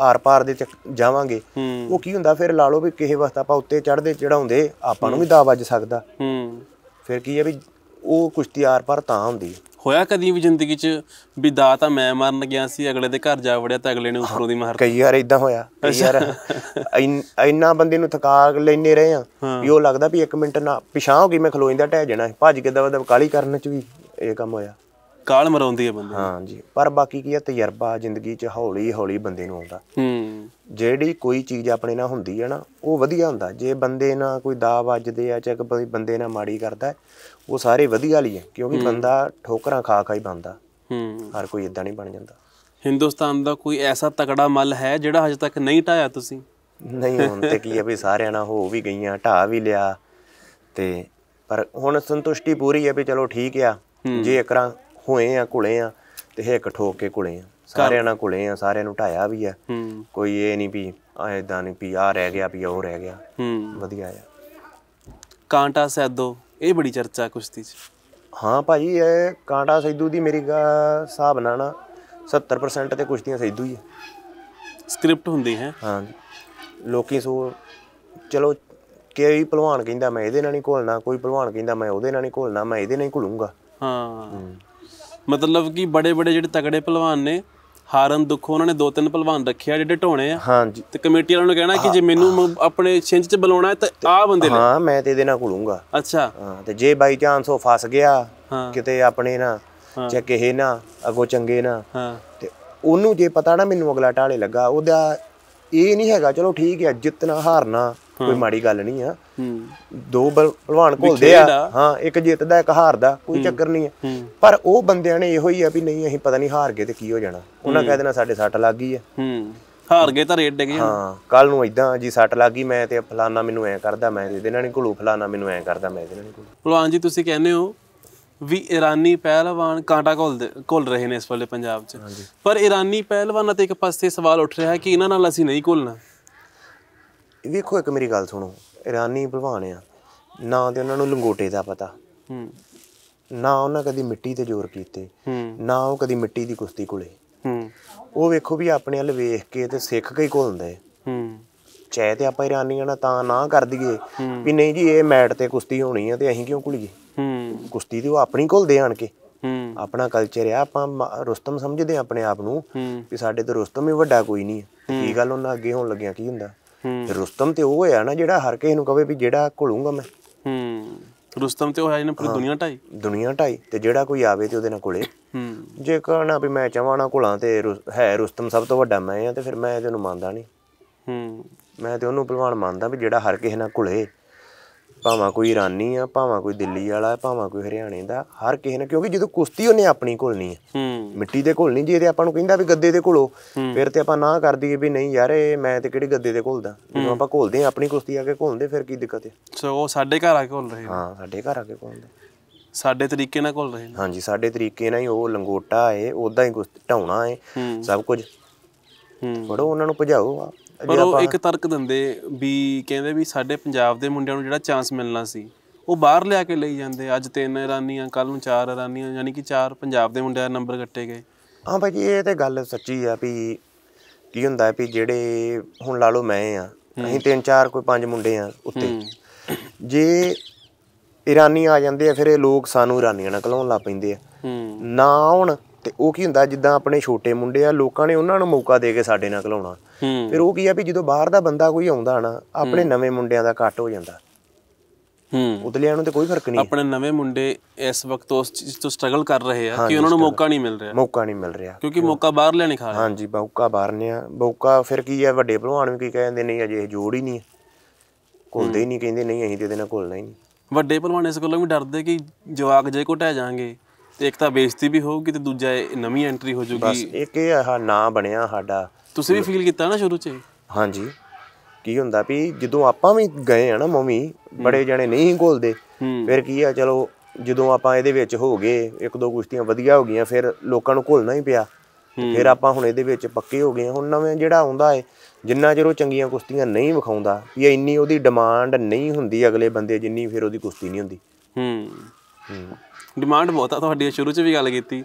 ਆਰ-ਪਾਰ ਦੇ ਜਾਵਾਂਗੇ ਉਹ ਕੀ ਹੁੰਦਾ ਫਿਰ ਲਾ ਲਓ ਵੀ ਕਿਸੇ ਵਕਤ ਆਪਾਂ ਉੱਤੇ ਚੜਦੇ ਚੜਾਉਂਦੇ ਆਪਾਂ ਨੂੰ ਵੀ ਦਾ ਵੱਜ ਸਕਦਾ ਫਿਰ ਕੀ ਹੈ ਵੀ ਉਹ ਕੁਸ਼ਤੀ ਆਰ ਪਰ ਤਾਂ ਹੁੰਦੀ ਹੋਇਆ ਕਦੀ ਵੀ ਜ਼ਿੰਦਗੀ 'ਚ ਵੀ ਦਾ ਤਾਂ ਮੈਂ ਮਰਨ ਗਿਆ ਸੀ ਅਗਲੇ ਦੇ ਘਰ ਜਾ ਵੜਿਆ ਤਾਂ ਅਗਲੇ ਨੇ ਉਸਰੋਂ ਦੀ ਮਾਰ ਕਈ ਵਾਰ ਇਦਾਂ ਹੋਇਆ ਕਈ ਵਾਰ ਇੰਨਾ ਬੰਦੇ ਨੂੰ ਥਕਾ ਲੈਨੇ ਰਹੇ ਆ ਵੀ ਉਹ ਲੱਗਦਾ ਵੀ 1 ਮਿੰਟ ਨਾ ਪਿਛਾਂ ਹੋ ਗਈ ਮੈਂ ਖਲੋ ਟਹਿ ਜਾਣਾ ਭੱਜ ਕੇ ਦਵਾ ਦਵਾ ਕਾਲੀ ਕਰਨ 'ਚ ਵੀ ਇਹ ਕੰਮ ਹੋਇਆ ਕਾਲ ਮਰਾਉਂਦੀ ਹੈ ਬੰਦੇ ਹਾਂ ਜੀ ਪਰ ਬਾਕੀ ਕੀ ਹੈ ਤਜਰਬਾ ਜ਼ਿੰਦਗੀ 'ਚ ਹੌਲੀ ਹੌਲੀ ਬੰਦੇ ਨੂੰ ਆਉਂਦਾ ਹੂੰ ਜਿਹੜੀ ਕੋਈ ਚੀਜ਼ ਆਪਣੇ ਨਾਲ ਹੁੰਦੀ ਹੈ ਨਾ ਉਹ ਵਧੀਆ ਹੁੰਦਾ ਜੇ ਬੰਦੇ ਨਾਲ ਕੋਈ ਦਾ ਵੱਜਦੇ ਆ ਚੱਕ ਕੋਈ ਬੰਦੇ ਨਾਲ ਮਾੜੀ ਕਰਦਾ ਉਹ ਸਾਰੇ ਵਧੀਆ ਲਈ ਹੈ ਕਿਉਂਕਿ ਬੰਦਾ ਠੋਕਰਾਂ ਖਾ ਖਾ ਹੀ ਬੰਦਾ ਹੂੰ ਹਰ ਕੋਈ ਇਦਾਂ ਨਹੀਂ ਬਣ ਜਾਂਦਾ ਹਿੰਦੁਸਤਾਨ ਦਾ ਕੋਈ ਐਸਾ ਤਕੜਾ ਮੱਲ ਹੈ ਜਿਹੜਾ ਹਜੇ ਤੱਕ ਨਹੀਂ ਟਾਇਆ ਤੁਸੀਂ ਨਹੀਂ ਹੁਣ ਤੇ ਕੀ ਹੈ ਵੀ ਸਾਰਿਆਂ ਨਾਲ ਹੋ ਵੀ ਗਈਆਂ ਢਾ ਵੀ ਲਿਆ ਤੇ ਪਰ ਹੁਣ ਸੰਤੁਸ਼ਟੀ ਪੂਰੀ ਹੈ ਵੀ ਚਲੋ ਠੀਕ ਆ ਜੇ ਇਕਰਾਂ ਹੋਏ ਆ ਘੁਲੇ ਆ ਤੇ ਹੇਕ ਠੋਕ ਕੇ ਘੁਲੇ ਆ ਸਾਰਿਆਂ ਨਾਲ ਕੋਲੇ ਆ ਸਾਰਿਆਂ ਨੂੰ ਢਾਇਆ ਵੀ ਆ ਕੋਈ ਇਹ ਨਹੀਂ ਵੀ ਆ ਨਹੀਂ ਵੀ ਆ ਰਹਿ ਗਿਆ ਵੀ ਉਹ ਰਹਿ ਗਿਆ ਵਧੀਆ ਆ ਕਾਂਟਾ ਸੈਦੋ ਇਹ ਬੜੀ ਚਰਚਾ ਕੁਸ਼ਤੀ 'ਚ ਹਾਂ ਭਾਈ ਇਹ ਕਾਂਟਾ ਸੈਦੂ ਦੀ ਮੇਰੀ ਹਿਸਾਬ ਨਾਲ ਨਾ 70% ਤੇ ਕੁਸ਼ਤੀਆਂ ਸੈਦੂ ਹੀ ਆ ਸਕ੍ਰਿਪਟ ਹੁੰਦੀ ਹੈ ਹਾਂ ਲੋਕੀ ਸੋ ਚਲੋ ਕੋਈ ਪਹਿਲਵਾਨ ਕਹਿੰਦਾ ਮੈਂ ਇਹਦੇ ਨਾਲ ਨਹੀਂ ਘੁਲਣਾ ਕੋਈ ਪਹਿਲਵਾਨ ਕਹਿੰਦਾ ਮੈਂ ਉਹਦੇ ਨਾਲ ਨਹੀਂ ਘੁਲਣਾ ਮੈਂ ਇਹਦੇ ਨਾਲ ਹੀ ਘੁਲੂੰਗਾ ਹਾਂ ਮਤਲਬ ਕਿ ਬੜੇ ਬੜੇ ਜਿਹੜੇ ਤਕੜੇ ਪਹਿਲਵਾਨ ਨੇ ਹਾਰਨ ਦੁੱਖ ਉਹਨਾਂ ਨੇ ਦੋ ਤਿੰਨ ਭਲਵਾਨ ਰੱਖਿਆ ਜਿਹੜੇ ਢੋਣੇ ਆ ਹਾਂਜੀ ਤੇ ਕਮੇਟੀ ਵਾਲਿਆਂ ਨੂੰ ਕਹਿਣਾ ਕਿ ਜੇ ਮੈਨੂੰ ਆਪਣੇ ਛਿੰਝ 'ਚ ਬੁਲਾਉਣਾ ਹੈ ਤਾਂ ਆ ਬੰਦੇ ਲੈ ਹਾਂ ਮੈਂ ਤੇ ਇਹਦੇ ਨਾਲ ਘੁਲੂੰਗਾ ਅੱਛਾ ਹਾਂ ਤੇ ਜੇ ਬਾਈ ਚਾਂਸ ਉਹ ਫਸ ਗਿਆ ਕਿਤੇ ਆਪਣੇ ਨਾ ਜਾਂ ਕਿਸੇ ਨਾ ਅਗੋ ਚੰਗੇ ਨਾ ਹਾਂ ਤੇ ਉਹਨੂੰ ਜੇ ਪਤਾ ਨਾ ਮੈਨੂੰ ਅਗਲਾ ਟਾਲੇ ਲੱਗਾ ਉਹਦਾ ਇਹ ਨਹੀਂ ਹੈਗਾ ਚਲੋ ਠੀਕ ਹੈ ਜਿੱਤਣਾ ਹਾਰਨਾ ਕੋਈ ਮਾੜੀ ਗੱਲ ਨਹੀਂ ਆ ਦੋ ਭਲਵਾਨ ਘੁਲਦੇ ਆ ਹਾਂ ਇੱਕ ਜਿੱਤਦਾ ਇੱਕ ਹਾਰਦਾ ਕੋਈ ਚੱਕਰ ਨਹੀਂ ਆ ਪਰ ਉਹ ਬੰਦਿਆਂ ਨੇ ਇਹੋ ਹੀ ਆ ਵੀ ਨਹੀਂ ਅਸੀਂ ਪਤਾ ਨਹੀਂ ਹਾਰ ਗਏ ਤੇ ਕੀ ਹੋ ਜਾਣਾ ਉਹਨਾਂ ਕਹਿ ਦੇਣਾ ਸਾਡੇ ਸੱਟ ਲੱਗ ਗਈ ਆ ਹਾਰ ਗਏ ਤਾਂ ਰੇਟ ਡਿੱਗ ਜਾਣਾ ਹਾਂ ਕੱਲ ਨੂੰ ਇਦਾਂ ਜੀ ਸੱਟ ਲੱਗ ਗਈ ਮੈਂ ਤੇ ਫਲਾਨਾ ਮੈਨੂੰ ਐ ਕਰਦਾ ਮੈਂ ਇਹਦੇ ਨਾਲ ਨਹੀਂ ਘੁਲੂ ਫਲਾਨਾ ਮੈਨੂੰ ਐ ਕਰਦਾ ਮੈਂ ਇਹਦੇ ਨਾਲ ਨਹੀਂ ਘੁਲੂ ਭਲਵਾਨ ਜੀ ਤੁਸੀਂ ਕਹਿੰਦੇ ਹੋ ਵੀ ਇਰਾਨੀ ਪਹਿਲਵਾਨ ਕਾਂਟਾ ਘੋਲ ਘੋਲ ਰਹੇ ਨੇ ਇਸ ਵੇਲੇ ਪੰਜਾਬ 'ਚ ਪਰ ਇਰਾਨੀ ਪਹਿਲਵਾਨਾਂ ਤੇ ਇੱਕ ਪਾਸੇ ਸਵਾਲ ਉੱਠ ਰਿਹਾ ਹੈ ਕਿ ਇਹਨਾਂ ਨਾਲ ਅਸੀਂ ਨਹੀਂ ਘੋਲਣਾ ਵੇਖੋ ਇੱਕ ਮੇਰੀ ਗੱਲ ਸੁਣੋ ਇਰਾਨੀ ਭਲਵਾਨ ਆ ਨਾ ਤੇ ਉਹਨਾਂ ਨੂੰ ਲੰਗੋਟੇ ਦਾ ਪਤਾ ਹੂੰ ਨਾ ਉਹਨਾਂ ਕਦੀ ਮਿੱਟੀ ਤੇ ਜ਼ੋਰ ਕੀਤੇ ਨਾ ਉਹ ਕਦੀ ਮਿੱਟੀ ਦੀ ਕੁਸ਼ਤੀ ਕੋਲੇ ਹੂੰ ਉਹ ਵੇਖੋ ਵੀ ਆਪਣੇ ਵੱਲ ਵੇਖ ਕੇ ਤੇ ਸਿੱਖ ਕੇ ਹੀ ਘੋਲਦੇ ਹੂੰ ਚਾਹੇ ਤੇ ਆਪਾਂ ਇਰਾਨੀਆਂ ਨਾਲ ਤਾਂ ਨਾ ਕਰ ਦਈਏ ਵੀ ਨਹੀਂ ਜੀ ਇਹ ਮੈਟ ਤੇ ਕੁਸ਼ਤੀ ਹੋਣੀ ਆ ਤੇ ਅਸੀਂ ਕਿਉਂ ਘੁਲੀਏ ਹੂੰ ਕੁਸ਼ਤੀ ਦੀ ਉਹ ਆਪਣੀ ਕੋਲ ਦੇ ਆਣ ਕੇ ਹੂੰ ਆਪਣਾ ਕਲਚਰ ਆ ਆਪਾਂ ਰੁਸਤਮ ਸਮਝਦੇ ਆ ਆਪਣੇ ਆਪ ਨੂੰ ਕਿ ਸਾਡੇ ਤੋਂ ਰੁਸਤਮ ਹੀ ਵੱਡਾ ਕੋਈ ਨਹੀਂ ਕੀ ਗੱਲ ਉਹਨਾਂ ਅੱਗੇ ਹੋਣ ਲੱਗਿਆ ਕੀ ਹੁੰਦਾ ਰੁਸਤਮ ਤੇ ਉਹ ਹੋਇਆ ਨਾ ਜਿਹੜਾ ਹਰ ਕਿਸੇ ਨੂੰ ਕਵੇ ਵੀ ਜਿਹੜਾ ਘੁਲੂੰਗਾ ਮੈਂ ਹੂੰ ਰੁਸਤਮ ਤੇ ਹੋਇਆ ਜਿਹਨੇ ਪੂਰੀ ਦੁਨੀਆ ਢਾਈ ਦੁਨੀਆ ਢਾਈ ਤੇ ਜਿਹੜਾ ਕੋਈ ਆਵੇ ਤੇ ਉਹਦੇ ਨਾਲ ਕੋਲੇ ਹੂੰ ਜੇ ਕਹਣਾ ਵੀ ਮੈਂ ਚਾਹਾਂ ਨਾ ਘੁਲਾਂ ਤੇ ਹੈ ਰੁਸਤਮ ਸਭ ਤੋਂ ਵੱਡਾ ਮੈਂ ਆ ਤੇ ਫਿਰ ਮੈਂ ਇਹਦੇ ਨੂੰ ਮੰਨਦਾ ਨਹੀਂ ਹੂੰ ਮੈਂ ਤੇ ਉਹਨੂੰ ਪਹਿਲਵਾਨ ਮੰਨਦਾ ਵੀ ਜਿਹੜਾ ਹਰ ਕਿਸੇ ਨਾਲ ਘੁਲੇ ਭਾਵੇਂ ਕੋਈ ਈਰਾਨੀ ਆ ਭਾਵੇਂ ਕੋਈ ਦਿੱਲੀ ਵਾਲਾ ਆ ਭਾਵੇਂ ਕੋਈ ਹਰਿਆਣੇ ਦਾ ਹਰ ਕਿਸੇ ਨੇ ਕਿਉਂਕਿ ਜਦੋਂ ਕੁਸ਼ਤੀ ਉਹਨੇ ਆਪਣੀ ਘੁਲਣੀ ਹੂੰ ਮਿੱਟੀ ਦੇ ਘੁਲਣੀ ਜੇ ਤੇ ਆਪਾਂ ਨੂੰ ਕਹਿੰਦਾ ਵੀ ਗੱਦੇ ਦੇ ਘੁਲੋ ਫਿਰ ਤੇ ਆਪਾਂ ਨਾ ਕਰ ਦਈਏ ਵੀ ਨਹੀਂ ਯਾਰ ਇਹ ਮੈਂ ਤੇ ਕਿਹੜੀ ਗੱਦੇ ਕੋਲ ਘੁਲਦਾ ਜਦੋਂ ਆਪਾਂ ਘੁਲਦੇ ਆ ਆਪਣੀ ਕੁਸ਼ਤੀ ਆ ਕੇ ਘੁਲਦੇ ਫਿਰ ਕੀ ਦਿੱਕਤ ਹੈ ਸੋ ਉਹ ਸਾਡੇ ਘਰ ਆ ਕੇ ਘੁਲ ਰਹੇ ਹਾਂ ਸਾਡੇ ਘਰ ਆ ਕੇ ਘੁਲਦੇ ਸਾਡੇ ਤਰੀਕੇ ਨਾਲ ਘੁਲ ਰਹੇ ਨੇ ਹਾਂਜੀ ਸਾਡੇ ਤਰੀਕੇ ਨਾਲ ਹੀ ਉਹ ਲੰਗੋਟਾ ਏ ਉਦਾਂ ਹੀ ਕੁਸਤੀ ਢਾਉਣਾ ਏ ਸਭ ਕੁਝ ਹੂੰ ਫੜੋ ਉਹਨਾਂ ਨੂੰ ਭਜਾਓ ਆ ਪਰ ਉਹ ਇੱਕ ਤਰਕ ਦਿੰਦੇ ਵੀ ਕਹਿੰਦੇ ਵੀ ਸਾਡੇ ਪੰਜਾਬ ਦੇ ਮੁੰਡਿਆਂ ਨੂੰ ਜਿਹੜਾ ਚਾਂਸ ਮਿਲਣਾ ਸੀ ਉਹ ਬਾਹਰ ਲਿਆ ਕੇ ਲਈ ਜਾਂਦੇ ਅੱਜ ਤਿੰਨ ਰਾਨੀਆਂ ਕੱਲ ਨੂੰ ਚਾਰ ਰਾਨੀਆਂ ਯਾਨੀ ਕਿ ਚਾਰ ਪੰਜਾਬ ਦੇ ਮੁੰਡਿਆਂ ਦੇ ਨੰਬਰ ਕੱਟੇ ਗਏ ਹਾਂ ਭਾਈ ਇਹ ਤੇ ਗੱਲ ਸੱਚੀ ਆ ਵੀ ਕੀ ਹੁੰਦਾ ਵੀ ਜਿਹੜੇ ਹੁਣ ਲਾ ਲਓ ਮੈਂ ਆ ਅਸੀਂ ਤਿੰਨ ਚਾਰ ਕੋਈ ਪੰਜ ਮੁੰਡੇ ਆ ਉੱਤੇ ਜੇ ਇਰਾਨੀ ਆ ਜਾਂਦੇ ਆ ਫਿਰ ਇਹ ਲੋਕ ਸਾਨੂੰ ਇਰਾਨੀਆਂ ਨਾਲ ਕਲਾਉਣ ਲੱਗ ਪੈਂਦੇ ਆ ਨਾ ਆਉਣ ਤੇ ਉਹ ਕੀ ਹੁੰਦਾ ਜਿੱਦਾਂ ਆਪਣੇ ਛੋਟੇ ਮੁੰਡੇ ਆ ਲੋਕਾਂ ਨੇ ਉਹਨਾਂ ਨੂੰ ਮੌਕਾ ਦੇ ਕੇ ਸਾਡੇ ਨਾਲ ਕਲਾਉਣਾ ਫਿਰ ਉਹ ਕੀ ਆ ਵੀ ਜਦੋਂ ਬਾਹਰ ਦਾ ਬੰਦਾ ਕੋਈ ਆਉਂਦਾ ਨਾ ਆਪਣੇ ਨਵੇਂ ਮੁੰਡਿਆਂ ਦਾ ਘਟ ਹੋ ਜਾਂਦਾ ਹੂੰ ਉਦਲਿਆਂ ਨੂੰ ਤੇ ਕੋਈ ਫਰਕ ਨਹੀਂ ਆਪਣੇ ਨਵੇਂ ਮੁੰਡੇ ਇਸ ਵਕਤ ਉਸ ਚੀਜ਼ ਤੋਂ ਸਟਰਗਲ ਕਰ ਰਹੇ ਆ ਕਿ ਉਹਨਾਂ ਨੂੰ ਮੌਕਾ ਨਹੀਂ ਮਿਲ ਰਿਹਾ ਮੌਕਾ ਨਹੀਂ ਮਿਲ ਰਿਹਾ ਕਿਉਂਕਿ ਮੌਕਾ ਬਾਹਰ ਲੈਣੇ ਨਹੀਂ ਖਾ ਰਿਹਾ ਹਾਂਜੀ ਬੌਕਾ ਬਾਹਰ ਨੇ ਆ ਬੌਕਾ ਫਿਰ ਕੀ ਆ ਵੱਡੇ ਭਲਵਾਨ ਵੀ ਕੀ ਕਹਿੰਦੇ ਨਹੀਂ ਅਜੇ ਇਹ ਜੋੜ ਹੀ ਨਹੀਂ ਕੋਲਦੇ ਹੀ ਨਹੀਂ ਕਹਿੰਦੇ ਨਹੀਂ ਅਸੀਂ ਤੇ ਇਹਦੇ ਨਾਲ ਕੋਲ ਹੀ ਨਹੀਂ ਵੱਡੇ ਭਲਵਾਨ ਇਸ ਗੱਲੋਂ ਵੀ ਡਰਦੇ ਕਿ ਜਵਾਕ ਜੇ ਕੋ ਟਹਿ ਜਾਣਗੇ ਤੇ ਇੱਕ ਤਾਂ ਬੇਇੱਜ਼ਤੀ ਵੀ ਹੋਊਗੀ ਤੇ ਦੂਜਾ ਨਵੀਂ ਐਂਟਰੀ ਹੋ ਜੂਗੀ ਬਸ ਇੱਕ ਇਹ ਆ ਨਾਂ ਬਣਿਆ ਸਾਡਾ ਤੁਸੀਂ ਵੀ ਫੀਲ ਕੀਤਾ ਨਾ ਸ਼ੁਰੂ 'ਚ ਹਾਂਜੀ ਕੀ ਹੁੰਦਾ ਵੀ ਜਦੋਂ ਆਪਾਂ ਵੀ ਗਏ ਆ ਨਾ ਮੰਮੀ ਬੜੇ ਜਣੇ ਨਹੀਂ ਘੋਲਦੇ ਫਿਰ ਕੀ ਆ ਚਲੋ ਜਦੋਂ ਆਪਾਂ ਇਹਦੇ ਵਿੱਚ ਹੋ ਗਏ ਇੱਕ ਦੋ ਕੁਸ਼ਤੀਆਂ ਵਧੀਆ ਹੋ ਗਈਆਂ ਫਿਰ ਲੋਕਾਂ ਨੂੰ ਘੋਲਣਾ ਹੀ ਪਿਆ ਫਿਰ ਆਪਾਂ ਹੁਣ ਇਹਦੇ ਵਿੱਚ ਪੱਕੇ ਹੋ ਗਏ ਹੁਣ ਨਵੇਂ ਜਿਹੜਾ ਆਉਂਦਾ ਏ ਜਿੰਨਾ ਚਿਰ ਉਹ ਚੰਗੀਆਂ ਕੁਸ਼ਤੀਆਂ ਨਹੀਂ ਵਿਖਾਉਂਦਾ ਵੀ ਇੰਨੀ ਉਹਦੀ ਡਿਮਾਂਡ ਨਹੀਂ ਹੁੰਦੀ ਅਗਲੇ ਬੰਦੇ ਜਿੰਨੀ ਫਿਰ ਉਹਦੀ ਕੁਸ਼ਤੀ ਨਹੀਂ ਹੁੰਦੀ ਹੂੰ ਡਿਮਾਂਡ ਬਹੁਤ ਆ ਤੁਹਾਡੀ ਸ਼ੁਰੂ ਚ ਵੀ ਗੱਲ ਕੀਤੀ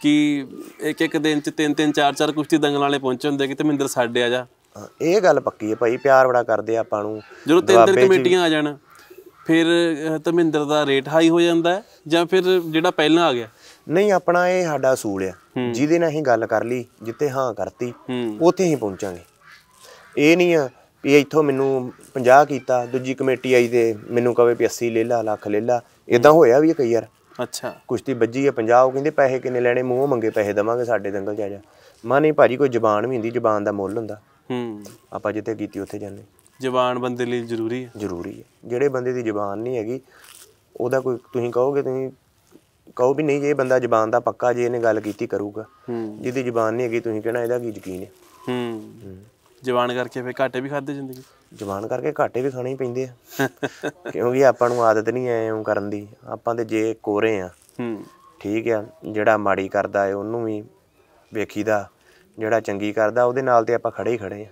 ਕਿ ਇੱਕ ਇੱਕ ਦਿਨ ਚ ਤਿੰਨ ਤਿੰਨ ਚਾਰ ਚਾਰ ਕੁਸ਼ਤੀ ਦੰਗਲ ਵਾਲੇ ਪਹੁੰਚੇ ਹੁੰਦੇ ਕਿ ਧਮਿੰਦਰ ਸਾਡੇ ਆ ਜਾ ਇਹ ਗੱਲ ਪੱਕੀ ਹੈ ਭਾਈ ਪਿਆਰ ਬੜਾ ਕਰਦੇ ਆ ਆਪਾਂ ਨੂੰ ਜਦੋਂ ਤਿੰਨ ਤਿੰਨ ਕਮੇਟੀਆਂ ਆ ਜਾਣ ਫਿਰ ਧਮਿੰਦਰ ਦਾ ਰੇਟ ਹਾਈ ਹੋ ਜਾਂਦਾ ਹੈ ਜਾਂ ਫਿਰ ਜਿਹੜਾ ਪਹਿਲਾਂ ਆ ਗਿਆ ਨਹੀਂ ਆਪਣਾ ਇਹ ਸਾਡਾ ਅਸੂਲ ਆ ਜਿਹਦੇ ਨਾਲ ਹੀ ਗੱਲ ਕਰ ਲਈ ਜਿੱਤੇ ਹਾਂ ਕਰਤੀ ਉੱਥੇ ਹੀ ਪਹੁੰਚਾਂਗੇ ਇਹ ਨਹੀਂ ਆ ਵੀ ਇੱਥੋਂ ਮੈਨੂੰ 50 ਕੀਤਾ ਦੂਜੀ ਕਮੇਟੀ ਆਈ ਤੇ ਮੈਨੂੰ ਕਵੇ ਵੀ 80 ਲੈ ਲਾ ਲੱਖ ਲੈ ਲਾ ਇਦਾਂ ਹੋਇਆ ਵੀ ਕਈ ਯਾਰ ਅੱਛਾ ਕੁਸ਼ਤੀ ਵੱਜੀ ਹੈ ਪੰਜਾਬ ਉਹ ਕਹਿੰਦੇ ਪੈਸੇ ਕਿੰਨੇ ਲੈਣੇ ਮੂੰਹ ਮੰਗੇ ਪੈਸੇ ਦਵਾਂਗੇ ਸਾਡੇ ਦੰਗਲ ਚ ਆ ਜਾ ਮਾਂ ਨਹੀਂ ਭਾਜੀ ਕੋਈ ਜ਼ਬਾਨ ਵੀ ਹੁੰਦੀ ਜ਼ਬਾਨ ਦਾ ਮੁੱਲ ਹੁੰਦਾ ਹੂੰ ਆਪਾਂ ਜਿੱਥੇ ਕੀਤੀ ਉੱਥੇ ਜਾਂਦੇ ਜ਼ਬਾਨ ਬੰਦੇ ਲਈ ਜ਼ਰੂਰੀ ਹੈ ਜ਼ਰੂਰੀ ਹੈ ਜਿਹੜੇ ਬੰਦੇ ਦੀ ਜ਼ਬਾਨ ਨਹੀਂ ਹੈਗੀ ਉਹਦਾ ਕੋਈ ਤੁਸੀਂ ਕਹੋਗੇ ਤੁਸੀਂ ਕਹੋ ਵੀ ਨਹੀਂ ਜੇ ਬੰਦਾ ਜ਼ਬਾਨ ਦਾ ਪੱਕਾ ਜੇ ਇਹਨੇ ਗੱਲ ਕੀਤੀ ਕਰੂਗਾ ਜਿਹਦੀ ਜ਼ਬਾਨ ਨਹੀਂ ਹੈਗੀ ਤੁਸੀਂ ਕਹਿਣਾ ਇਹਦਾ ਕੀ ਯਕੀਨ ਹੈ ਹੂੰ ਜ਼ਬਾਨ ਕਰਕੇ ਫੇ ਘਾਟੇ ਵੀ ਖਾਦੇ ਜ਼ਿੰਦਗੀ ਜਵਾਨ ਕਰਕੇ ਘਾਟੇ ਵੀ ਖਾਣੇ ਪੈਂਦੇ ਆ ਕਿਉਂਕਿ ਆਪਾਂ ਨੂੰ ਆਦਤ ਨਹੀਂ ਐ ਐਂ ਕਰਨ ਦੀ ਆਪਾਂ ਤੇ ਜੇ ਕੋਰੇ ਆ ਹੂੰ ਠੀਕ ਆ ਜਿਹੜਾ ਮਾੜੀ ਕਰਦਾ ਏ ਉਹਨੂੰ ਵੀ ਵੇਖੀਦਾ ਜਿਹੜਾ ਚੰਗੀ ਕਰਦਾ ਉਹਦੇ ਨਾਲ ਤੇ ਆਪਾਂ ਖੜੇ ਹੀ ਖੜੇ ਆ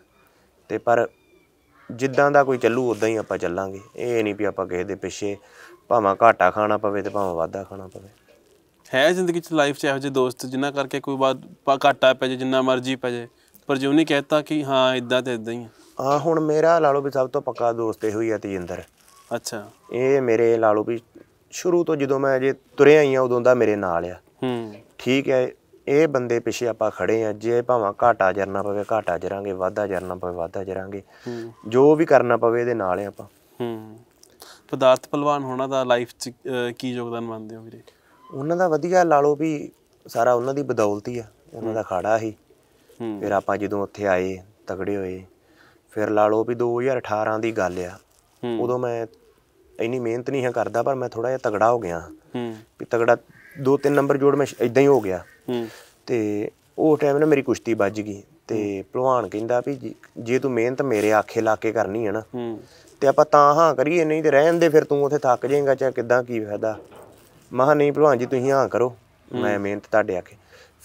ਤੇ ਪਰ ਜਿੱਦਾਂ ਦਾ ਕੋਈ ਚੱਲੂ ਉਦਾਂ ਹੀ ਆਪਾਂ ਚੱਲਾਂਗੇ ਇਹ ਨਹੀਂ ਵੀ ਆਪਾਂ ਕਿਸੇ ਦੇ ਪਿੱਛੇ ਭਾਵੇਂ ਘਾਟਾ ਖਾਣਾ ਪਵੇ ਤੇ ਭਾਵੇਂ ਵਾਧਾ ਖਾਣਾ ਪਵੇ ਹੈ ਜ਼ਿੰਦਗੀ ਚ ਲਾਈਫ ਚ ਇਹੋ ਜਿਹੇ ਦੋਸਤ ਜਿਨ੍ਹਾਂ ਕਰਕੇ ਕੋਈ ਬਾਤ ਘਾਟਾ ਪੈ ਜੇ ਜਿੰਨਾ ਮਰਜ਼ੀ ਪੈ ਜੇ ਪਰ ਜੇ ਨਹੀਂ ਕਹਿਤਾ ਕਿ ਹਾਂ ਇਦਾਂ ਤੇ ਇਦਾਂ ਹੀ ਆ ਹੁਣ ਮੇਰਾ ਲਾਲੋ ਵੀ ਸਭ ਤੋਂ ਪੱਕਾ ਦੋਸਤ ਇਹੋ ਹੀ ਆ ਤੇਜਿੰਦਰ ਅੱਛਾ ਇਹ ਮੇਰੇ ਲਾਲੋ ਵੀ ਸ਼ੁਰੂ ਤੋਂ ਜਦੋਂ ਮੈਂ ਜੇ ਤੁਰੇ ਆਈ ਆ ਉਦੋਂ ਦਾ ਮੇਰੇ ਨਾਲ ਆ ਹੂੰ ਠੀਕ ਹੈ ਇਹ ਬੰਦੇ ਪਿੱਛੇ ਆਪਾਂ ਖੜੇ ਆ ਜੇ ਭਾਵਾਂ ਘਾਟਾ ਜਰਨਾ ਪਵੇ ਘਾਟਾ ਜਰਾਂਗੇ ਵਾਧਾ ਜਰਨਾ ਪਵੇ ਵਾਧਾ ਜਰਾਂਗੇ ਜੋ ਵੀ ਕਰਨਾ ਪਵੇ ਇਹਦੇ ਨਾਲ ਆ ਆਪਾਂ ਹੂੰ ਪਦਾਰਥ ਪਹਿਲਵਾਨ ਹੋਣਾ ਦਾ ਲਾਈਫ 'ਚ ਕੀ ਯੋਗਦਾਨ ਮੰਨਦੇ ਹੋ ਵੀਰੇ ਉਹਨਾਂ ਦਾ ਵਧੀਆ ਲਾਲੋ ਵੀ ਸਾਰਾ ਉਹਨਾਂ ਦੀ ਬਦੌਲਤੀ ਆ ਉਹਨਾਂ ਦਾ ਖਾੜਾ ਹੂੰ ਫਿਰ ਆਪਾਂ ਜਦੋਂ ਉੱਥੇ ਆਏ ਤਗੜੇ ਹੋਏ ਫਿਰ ਲਾ ਲਓ ਵੀ 2018 ਦੀ ਗੱਲ ਆ ਉਦੋਂ ਮੈਂ ਇੰਨੀ ਮਿਹਨਤ ਨਹੀਂ ਕਰਦਾ ਪਰ ਮੈਂ ਥੋੜਾ ਜਿਹਾ ਤਗੜਾ ਹੋ ਗਿਆ ਹੂੰ ਵੀ ਤਗੜਾ ਦੋ ਤਿੰਨ ਨੰਬਰ ਜੋੜ ਮੈਂ ਇਦਾਂ ਹੀ ਹੋ ਗਿਆ ਤੇ ਉਹ ਟਾਈਮ ਨਾ ਮੇਰੀ ਕੁਸ਼ਤੀ ਵੱਜ ਗਈ ਤੇ ਭਲਵਾਨ ਕਹਿੰਦਾ ਵੀ ਜੇ ਤੂੰ ਮਿਹਨਤ ਮੇਰੇ ਆਖੇ ਲਾ ਕੇ ਕਰਨੀ ਹੈ ਨਾ ਤੇ ਆਪਾਂ ਤਾਂ ਹਾਂ ਕਰੀਏ ਨਹੀਂ ਤੇ ਰਹਿਣ ਦੇ ਫਿਰ ਤੂੰ ਉਥੇ ਥੱਕ ਜਾਏਂਗਾ ਚਾਹ ਕਿਦਾਂ ਕੀ ਫਾਇਦਾ ਮਾਹ ਨਹੀਂ ਭਲਵਾਨ ਜੀ ਤੁਸੀਂ ਹਾਂ ਕਰੋ ਮੈਂ ਮਿਹਨਤ ਤੁਹਾਡੇ ਆਖੇ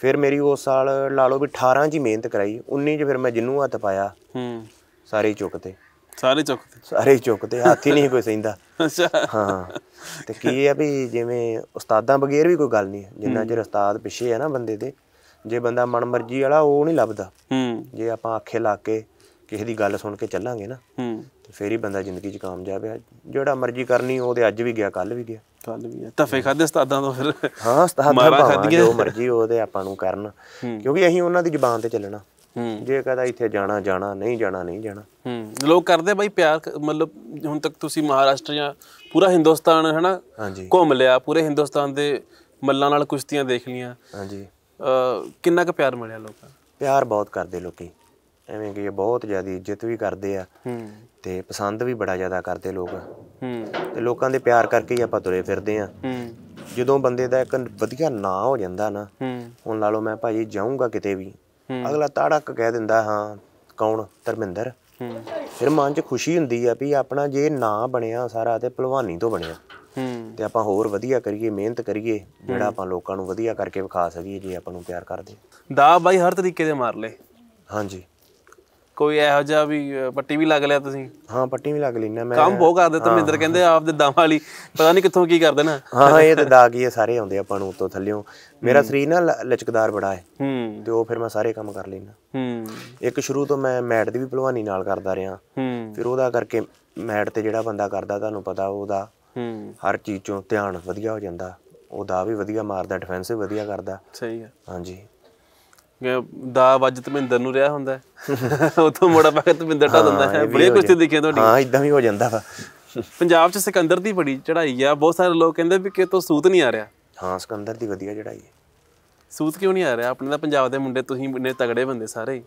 ਫਿਰ ਮੇਰੀ ਉਸ ਸਾਲ ਲਾ ਲਓ ਵੀ 18 ਜੀ ਮਿਹਨਤ ਕਰਾਈ 19 ਚ ਫਿਰ ਮੈਂ ਜਿੰਨੂੰ ਹੱਥ ਪਾਇਆ ਹੂੰ ਸਾਰੇ ਚੁੱਕਦੇ ਸਾਰੇ ਚੁੱਕਦੇ ਸਾਰੇ ਚੁੱਕਦੇ ਹਾਥੀ ਨਹੀਂ ਕੋਈ ਸਹਿੰਦਾ ਅੱਛਾ ਹਾਂ ਤੇ ਕੀ ਹੈ ਵੀ ਜਿਵੇਂ ਉਸਤਾਦਾਂ ਬਗੈਰ ਵੀ ਕੋਈ ਗੱਲ ਨਹੀਂ ਜਿੰਨਾ ਚਿਰ ਉਸਤਾਦ ਪਿੱਛੇ ਹੈ ਨਾ ਬੰਦੇ ਦੇ ਜੇ ਬੰਦਾ ਮਨਮਰਜ਼ੀ ਵਾਲਾ ਉਹ ਨਹੀਂ ਲੱਭਦਾ ਹੂੰ ਜੇ ਆਪਾਂ ਅੱਖੇ ਲਾ ਕੇ ਕਿਸੇ ਦੀ ਗੱਲ ਸੁਣ ਕੇ ਚੱਲਾਂਗੇ ਨਾ ਹੂੰ ਤੇ ਫੇਰ ਹੀ ਬੰਦਾ ਜ਼ਿੰਦਗੀ 'ਚ ਕਾਮਯਾਬ ਹੈ ਜਿਹੜਾ ਮਰਜ਼ੀ ਕਰਨੀ ਉਹਦੇ ਅੱਜ ਵੀ ਗਿਆ ਕੱਲ ਵੀ ਗਿਆ ਕੱਲ ਵੀ ਗਿਆ ਤਫੇ ਖਾਦੇ ਉਸਤਾਦਾਂ ਤੋਂ ਫਿਰ ਹਾਂ ਉਸਤਾਦਾਂ ਤੋਂ ਜੋ ਮਰਜ਼ੀ ਉਹਦੇ ਆਪਾਂ ਨੂੰ ਕਰਨ ਕਿਉਂਕਿ ਅਸੀਂ ਉਹਨਾਂ ਦੀ ਜ਼ੁਬਾਨ ਤੇ ਚੱਲਣਾ ਜੇ ਕਹਦਾ ਇੱਥੇ ਜਾਣਾ ਜਾਣਾ ਨਹੀਂ ਜਾਣਾ ਨਹੀਂ ਜਾਣਾ ਹੂੰ ਲੋਕ ਕਰਦੇ ਬਾਈ ਪਿਆਰ ਮਤਲਬ ਹੁਣ ਤੱਕ ਤੁਸੀਂ ਮਹਾਰਾਸ਼ਟਰ ਜਾਂ ਪੂਰਾ ਹਿੰਦੁਸਤਾਨ ਹੈਨਾ ਘੁੰਮ ਲਿਆ ਪੂਰੇ ਹਿੰਦੁਸਤਾਨ ਦੇ ਮੱਲਾਂ ਨਾਲ ਕੁਸ਼ਤੀਆਂ ਦੇਖ ਲੀਆਂ ਹਾਂਜੀ ਕਿੰਨਾ ਕੁ ਪਿਆਰ ਮਿਲਿਆ ਲੋਕਾਂ ਪਿਆਰ ਬਹੁਤ ਕਰਦੇ ਲੋਕੀ ਐਵੇਂ ਕਿ ਇਹ ਬਹੁਤ ਜ਼ਿਆਦਾ ਇੱਜ਼ਤ ਵੀ ਕਰਦੇ ਆ ਹੂੰ ਤੇ ਪਸੰਦ ਵੀ ਬੜਾ ਜ਼ਿਆਦਾ ਕਰਦੇ ਲੋਕ ਹੂੰ ਤੇ ਲੋਕਾਂ ਦੇ ਪਿਆਰ ਕਰਕੇ ਹੀ ਆਪਾਂ ਤੁਰੇ ਫਿਰਦੇ ਆ ਹੂੰ ਜਦੋਂ ਬੰਦੇ ਦਾ ਇੱਕ ਵਧੀਆ ਨਾਂ ਹੋ ਜਾਂਦਾ ਨਾ ਹੂੰ ਹੁਣ ਲਾ ਲਓ ਮੈਂ ਭਾਜੀ ਜਾਊਂਗਾ ਕਿਤੇ ਵੀ ਅਗਲਾ ਤਾੜਕ ਕਹਿ ਦਿੰਦਾ ਹਾਂ ਕੌਣ ਧਰਮਿੰਦਰ ਫਿਰ ਮਨ 'ਚ ਖੁਸ਼ੀ ਹੁੰਦੀ ਆ ਵੀ ਆਪਣਾ ਜੇ ਨਾਂ ਬਣਿਆ ਸਾਰਾ ਤੇ ਭਲਵਾਨੀ ਤੋਂ ਬਣਿਆ ਤੇ ਆਪਾਂ ਹੋਰ ਵਧੀਆ ਕਰੀਏ ਮਿਹਨਤ ਕਰੀਏ ਜਿਹੜਾ ਆਪਾਂ ਲੋਕਾਂ ਨੂੰ ਵਧੀਆ ਕਰਕੇ ਵਿਖਾ ਸਕੀਏ ਜੇ ਆਪਾਂ ਨੂੰ ਪਿਆਰ ਕਰਦੇ ਦਾ ਬਾਈ ਹਰ ਤਰੀਕੇ ਦੇ ਮਾਰ ਲੇ ਹਾਂਜੀ ਕੋਈ ਇਹੋ ਜਿਹਾ ਵੀ ਪੱਟੀ ਵੀ ਲੱਗ ਲਿਆ ਤੁਸੀਂ ਹਾਂ ਪੱਟੀ ਵੀ ਲੱਗ ਲੈਣਾ ਮੈਂ ਕੰਮ ਬਹੁਤ ਕਰਦੇ ਮਿੰਦਰ ਕਹਿੰਦੇ ਆਪ ਦੇ ਦਾਮ ਵਾਲੀ ਪਤਾ ਨਹੀਂ ਕਿੱਥੋਂ ਕੀ ਕਰ ਦੇਣਾ ਹਾਂ ਇਹ ਤੇ ਦਾਗ ਹੀ ਸਾਰੇ ਆਉਂਦੇ ਆਪਾਂ ਨੂੰ ਉੱਤੋਂ ਥੱਲਿਓਂ ਮੇਰਾ ਸਰੀਰ ਨਾ ਲਚਕਦਾਰ ਬੜਾ ਹੈ ਹੂੰ ਤੇ ਉਹ ਫਿਰ ਮੈਂ ਸਾਰੇ ਕੰਮ ਕਰ ਲੈਣਾ ਹੂੰ ਇੱਕ ਸ਼ੁਰੂ ਤੋਂ ਮੈਂ ਮੈਟ ਦੀ ਵੀ ਭਲਵਾਨੀ ਨਾਲ ਕਰਦਾ ਰਿਹਾ ਹੂੰ ਫਿਰ ਉਹਦਾ ਕਰਕੇ ਮੈਟ ਤੇ ਜਿਹੜਾ ਬੰਦਾ ਕਰਦਾ ਤੁਹਾਨੂੰ ਪਤਾ ਉਹਦਾ ਹੂੰ ਹਰ ਚੀਜ਼ ਚੋਂ ਧਿਆਨ ਵਧੀਆ ਹੋ ਜਾਂਦਾ ਉਹਦਾ ਵੀ ਵਧੀਆ ਮਾਰਦਾ ਡਿਫੈਂਸਿਵ ਵਧੀਆ ਕਰਦਾ ਸਹੀ ਹੈ ਹਾਂਜੀ ਦਾ ਵੱਜ ਧਮਿੰਦਰ ਨੂੰ ਰਿਹਾ ਹੁੰਦਾ ਉਤੋਂ ਮੋੜਾ ਪਾ ਕੇ ਧਮਿੰਦਰ ਢਾ ਦਿੰਦਾ ਹੈ ਬੜੀ ਕੁਸ਼ਤੀ ਦੇਖੀ ਤੁਹਾਡੀ ਹਾਂ ਇਦਾਂ ਵੀ ਹੋ ਜਾਂਦਾ ਵਾ ਪੰਜਾਬ 'ਚ ਸਿਕੰਦਰ ਦੀ ਬੜੀ ਚੜ੍ਹਾਈ ਆ ਬਹੁਤ ਸਾਰੇ ਲੋਕ ਕਹਿੰਦੇ ਵੀ ਕਿ ਤੋ ਸੂਤ ਨਹੀਂ ਆ ਰਿਹਾ ਹਾਂ ਸਿਕੰਦਰ ਦੀ ਵਧੀਆ ਚੜ੍ਹਾਈ ਹੈ ਸੂਤ ਕਿਉਂ ਨਹੀਂ ਆ ਰਿਹਾ ਆਪਣੇ ਦਾ ਪੰਜਾਬ ਦੇ ਮੁੰਡੇ ਤੁਸੀਂ ਇੰਨੇ ਤਗੜੇ ਬੰਦੇ ਸਾਰੇ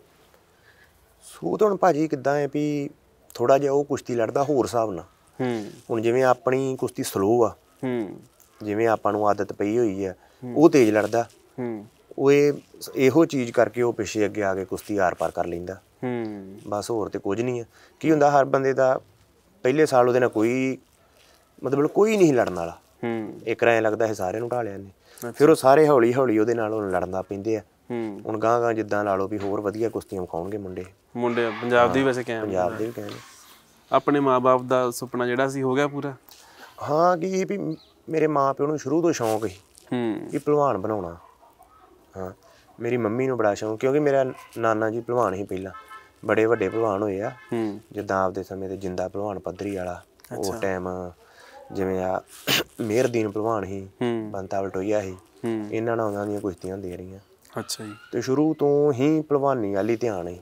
ਸੂਤ ਹੁਣ ਭਾਜੀ ਕਿੱਦਾਂ ਹੈ ਵੀ ਥੋੜਾ ਜਿਹਾ ਉਹ ਕੁਸ਼ਤੀ ਲੜਦਾ ਹੋਰ ਹਿਸਾਬ ਨਾਲ ਹੂੰ ਹੁਣ ਜਿਵੇਂ ਆਪਣੀ ਕੁਸ਼ਤੀ ਸਲੋ ਆ ਹੂੰ ਜਿਵੇਂ ਆਪਾਂ ਨੂੰ ਆਦਤ ਪਈ ਹੋਈ ਆ ਉਹ ਤੇਜ਼ ਲੜਦਾ ਹੂੰ ਉਹ ਇਹ ਇਹੋ ਚੀਜ਼ ਕਰਕੇ ਉਹ ਪਿੱਛੇ ਅੱਗੇ ਆ ਕੇ ਕੁਸ਼ਤੀ ਆਰ ਪਾਰ ਕਰ ਲੈਂਦਾ ਹੂੰ ਬਸ ਹੋਰ ਤੇ ਕੁਝ ਨਹੀਂ ਹੈ ਕੀ ਹੁੰਦਾ ਹਰ ਬੰਦੇ ਦਾ ਪਹਿਲੇ ਸਾਲ ਉਹਦੇ ਨਾਲ ਕੋਈ ਮਤਲਬ ਕੋਈ ਨਹੀਂ ਲੜਨ ਵਾਲਾ ਹੂੰ ਇੱਕ ਰਾਂ ਲੱਗਦਾ ਹੈ ਸਾਰਿਆਂ ਨੂੰ ਢਾ ਲਿਆ ਨੇ ਫਿਰ ਉਹ ਸਾਰੇ ਹੌਲੀ ਹੌਲੀ ਉਹਦੇ ਨਾਲ ਉਹਨਾਂ ਲੜਨ ਦਾ ਪੈਂਦੇ ਆ ਹੂੰ ਹੁਣ ਗਾਂ ਗਾਂ ਜਿੱਦਾਂ ਲਾ ਲਓ ਵੀ ਹੋਰ ਵਧੀਆ ਕੁਸ਼ਤੀਆਂ ਵਿਖਾਉਣਗੇ ਮੁੰਡੇ ਮੁੰਡੇ ਪੰਜਾਬ ਦੇ ਵੈਸੇ ਕਹਿੰਦੇ ਪੰਜਾਬ ਦੇ ਵੀ ਕਹਿੰਦੇ ਆਪਣੇ ਮਾਪੇ ਦਾ ਸੁਪਨਾ ਜਿਹੜਾ ਸੀ ਹੋ ਗਿਆ ਪੂਰਾ ਹਾਂ ਕਿ ਵੀ ਮੇਰੇ ਮਾਪੇ ਨੂੰ ਸ਼ੁਰੂ ਤੋਂ ਸ਼ੌਂਕ ਸੀ ਹੂੰ ਕਿ ਪਹਿਲਵਾਨ ਬਣਾਉਣਾ ਹਾਂ ਮੇਰੀ ਮੰਮੀ ਨੂੰ ਬੜਾ ਸ਼ੌਂਕ ਕਿਉਂਕਿ ਮੇਰਾ ਨਾਨਾ ਜੀ ਪਹਿਲਵਾਨ ਹੀ ਪਹਿਲਾਂ ਬੜੇ ਵੱਡੇ ਪਹਿਲਵਾਨ ਹੋਏ ਆ ਜਿੱਦਾਂ ਆਪਦੇ ਸਮੇਂ ਤੇ ਜਿੰਦਾ ਪਹਿਲਵਾਨ ਪੱਧਰੀ ਵਾਲਾ ਉਹ ਟਾਈਮ ਜਿਵੇਂ ਆ ਮਿਹਰਦੀਨ ਪਹਿਲਵਾਨ ਹੀ ਬੰਤਾ ਟੋਈਆ ਹੀ ਇਹਨਾਂ ਨਾਲ ਉਹਨਾਂ ਦੀਆਂ ਕੁਸ਼ਤੀਆਂ ਹੁੰਦੀਆਂ ਰਹੀਆਂ ਅੱਛਾ ਜੀ ਤੇ ਸ਼ੁਰੂ ਤੋਂ ਹੀ ਪਹਿਲਵਾਨੀ ਵਾਲੀ ਧਿਆਨ ਹੈ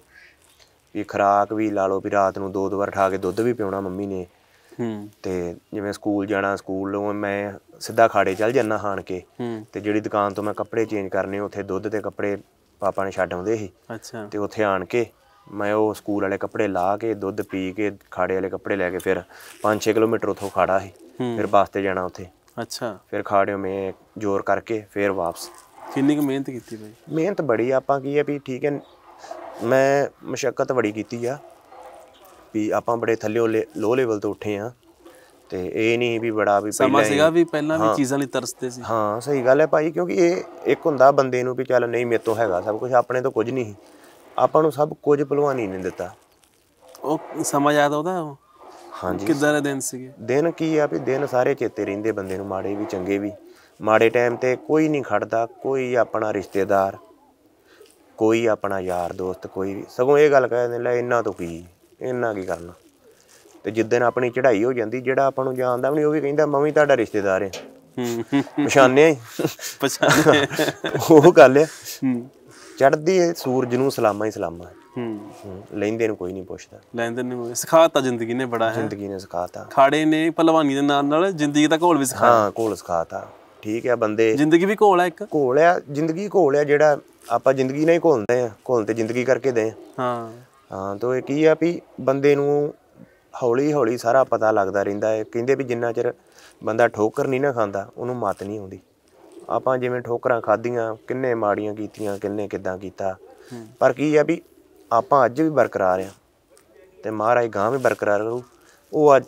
ਵੀ ਖਰਾਕ ਵੀ ਲਾ ਲਓ ਵੀ ਰਾਤ ਨੂੰ ਦੋ ਦੋ ਵਾਰ ਠਾ ਕੇ ਦੁੱਧ ਵੀ ਪਿਉਣਾ ਮੰਮੀ ਨੇ ਤੇ ਜਿਵੇਂ ਸਕੂਲ ਜਾਣਾ ਸਕੂਲ ਸਕੂਲੋਂ ਮੈਂ ਸਿੱਧਾ ਖਾੜੇ ਚੱਲ ਜਾਂਦਾ ਹਾਂ ਕੇ ਤੇ ਜਿਹੜੀ ਦੁਕਾਨ ਤੋਂ ਮੈਂ ਕੱਪੜੇ ਚੇਂਜ ਕਰਨੇ ਉੱਥੇ ਦੁੱਧ ਤੇ ਕੱਪੜੇ ਪਾਪਾ ਨੇ ਛੱਡ ਆਉਂਦੇ ਸੀ ਅੱਛਾ ਤੇ ਉੱਥੇ ਆਣ ਕੇ ਮੈਂ ਉਹ ਸਕੂਲ ਵਾਲੇ ਕੱਪੜੇ ਲਾ ਕੇ ਦੁੱਧ ਪੀ ਕੇ ਖਾੜੇ ਵਾਲੇ ਕੱਪੜੇ ਲੈ ਕੇ ਫਿਰ 5-6 ਕਿਲੋਮੀਟਰ ਉਥੋਂ ਖਾੜਾ ਸੀ ਫਿਰ ਬੱਸ ਤੇ ਜਾਣਾ ਉੱਥੇ ਅੱਛਾ ਫਿਰ ਖਾੜਿਓ ਮੈਂ ਜ਼ੋਰ ਕਰਕੇ ਫਿਰ ਵਾਪਸ ਕਿੰਨੀ ਕੁ ਮਿਹਨਤ ਕੀਤੀ ਬਾਈ ਮਿਹਨਤ ਬੜੀ ਆਪਾਂ ਕੀ ਹੈ ਵੀ ਠੀਕ ਹੈ ਮੈਂ ਮੁਸ਼ਕਲ ਬੜੀ ਕੀਤੀ ਆ ਵੀ ਆਪਾਂ ਬੜੇ ਥੱਲਿਓ ਲੋ ਲੈਵਲ ਤੋਂ ਉੱਠੇ ਆ ਤੇ ਇਹ ਨਹੀਂ ਵੀ ਬੜਾ ਵੀ ਪਹਿਲਾਂ ਸੀਗਾ ਵੀ ਪਹਿਲਾਂ ਵੀ ਚੀਜ਼ਾਂ ਲਈ ਤਰਸਦੇ ਸੀ ਹਾਂ ਸਹੀ ਗੱਲ ਹੈ ਭਾਈ ਕਿਉਂਕਿ ਇਹ ਇੱਕ ਹੁੰਦਾ ਬੰਦੇ ਨੂੰ ਵੀ ਚੱਲ ਨਹੀਂ ਮੇਰੇ ਤੋਂ ਹੈਗਾ ਸਭ ਕੁਝ ਆਪਣੇ ਤੋਂ ਕੁਝ ਨਹੀਂ ਆਪਾਂ ਨੂੰ ਸਭ ਕੁਝ ਭਲਵਾਨੀ ਨਹੀਂ ਦਿੱਤਾ ਉਹ ਸਮਾਂ ਯਾਦ ਆਉਂਦਾ ਉਹ ਹਾਂਜੀ ਕਿਦਾਂ ਦੇ ਦਿਨ ਸੀਗੇ ਦਿਨ ਕੀ ਆ ਵੀ ਦਿਨ ਸਾਰੇ ਚੇਤੇ ਰਹਿੰਦੇ ਬੰਦੇ ਨੂੰ ਮਾੜੇ ਵੀ ਚੰਗੇ ਵੀ ਮਾੜੇ ਟਾਈਮ ਤੇ ਕੋਈ ਨਹੀਂ ਖੜਦਾ ਕੋਈ ਆਪਣਾ ਰਿਸ਼ਤੇਦਾਰ ਕੋਈ ਆਪਣਾ ਯਾਰ ਦੋਸਤ ਕੋਈ ਸਗੋਂ ਇਹ ਗੱਲ ਕਹਿੰਦੇ ਲੈ ਇੰਨਾ ਤੋਂ ਕੀ ਇੰਨਾ ਕੀ ਕਰਨਾ ਤੇ ਦਿਨ ਆਪਣੀ ਚੜ੍ਹਾਈ ਹੋ ਜਾਂਦੀ ਜਿਹੜਾ ਆਪਾਂ ਨੂੰ ਜਾਣਦਾ ਵੀ ਨਹੀਂ ਉਹ ਵੀ ਕਹਿੰਦਾ ਮੈਂ ਵੀ ਤੁਹਾਡਾ ਰਿਸ਼ਤੇਦਾਰ ਹਾਂ ਪਛਾਣਿਆ ਹੀ ਪਛਾਣਿਆ ਉਹ ਗੱਲ ਹੈ ਚੜ੍ਹਦੀ ਹੈ ਸੂਰਜ ਨੂੰ ਸਲਾਮਾਂ ਹੀ ਸਲਾਮਾਂ ਹੂੰ ਲੈਂਦੇ ਨੂੰ ਕੋਈ ਨਹੀਂ ਪੁੱਛਦਾ ਲੈਂਦੇ ਨੂੰ ਸਿਖਾਤਾ ਜ਼ਿੰਦਗੀ ਨੇ ਬੜਾ ਹੈ ਜ਼ਿੰਦਗੀ ਨੇ ਸਿਖਾਤਾ ਖਾੜੇ ਨੇ ਪਹਿਲਵਾਨੀ ਦੇ ਨਾਲ ਨਾਲ ਜ਼ਿੰਦਗੀ ਦਾ ਘੋਲ ਵੀ ਸਿਖਾਇਆ ਹਾਂ ਘੋਲ ਸਿਖਾਤਾ ਠੀਕ ਹੈ ਬੰਦੇ ਜ਼ਿੰਦਗੀ ਵੀ ਘੋਲ ਹੈ ਇੱਕ ਘੋਲ ਹੈ ਜ਼ਿੰਦਗੀ ਘੋਲ ਹੈ ਜਿਹੜਾ ਆਪਾਂ ਜ਼ਿੰਦਗੀ ਨਾਲ ਹੀ ਘੋਲਦੇ ਆ ਘੋਲ ਤੇ ਜ਼ਿੰਦਗੀ ਕਰਕੇ ਦੇ ਹਾਂ ਹਾਂ ਤੋਂ ਇਹ ਕੀ ਆ ਵੀ ਬੰਦੇ ਨੂੰ ਹੌਲੀ ਹੌਲੀ ਸਾਰਾ ਪਤਾ ਲੱਗਦਾ ਰਹਿੰਦਾ ਹੈ ਕਹਿੰਦੇ ਵੀ ਜਿੰਨਾ ਚਿਰ ਬੰਦਾ ਠੋਕਰ ਨਹੀਂ ਨਾ ਖਾਂਦਾ ਉਹਨੂੰ ਮਤ ਨਹੀਂ ਆਉਂਦੀ ਆਪਾਂ ਜਿਵੇਂ ਠੋਕਰਾਂ ਖਾਧੀਆਂ ਕਿੰਨੇ ਮਾੜੀਆਂ ਕੀਤੀਆਂ ਕਿੰਨੇ ਕਿਦਾਂ ਕੀਤਾ ਪਰ ਕੀ ਆ ਵੀ ਆਪਾਂ ਅੱਜ ਵੀ ਬਰਕਰਾਰ ਆ ਤੇ ਮਹਾਰਾਜ ਗਾਂ ਵੀ ਬਰਕਰਾਰ ਰਹੂ ਉਹ ਅੱਜ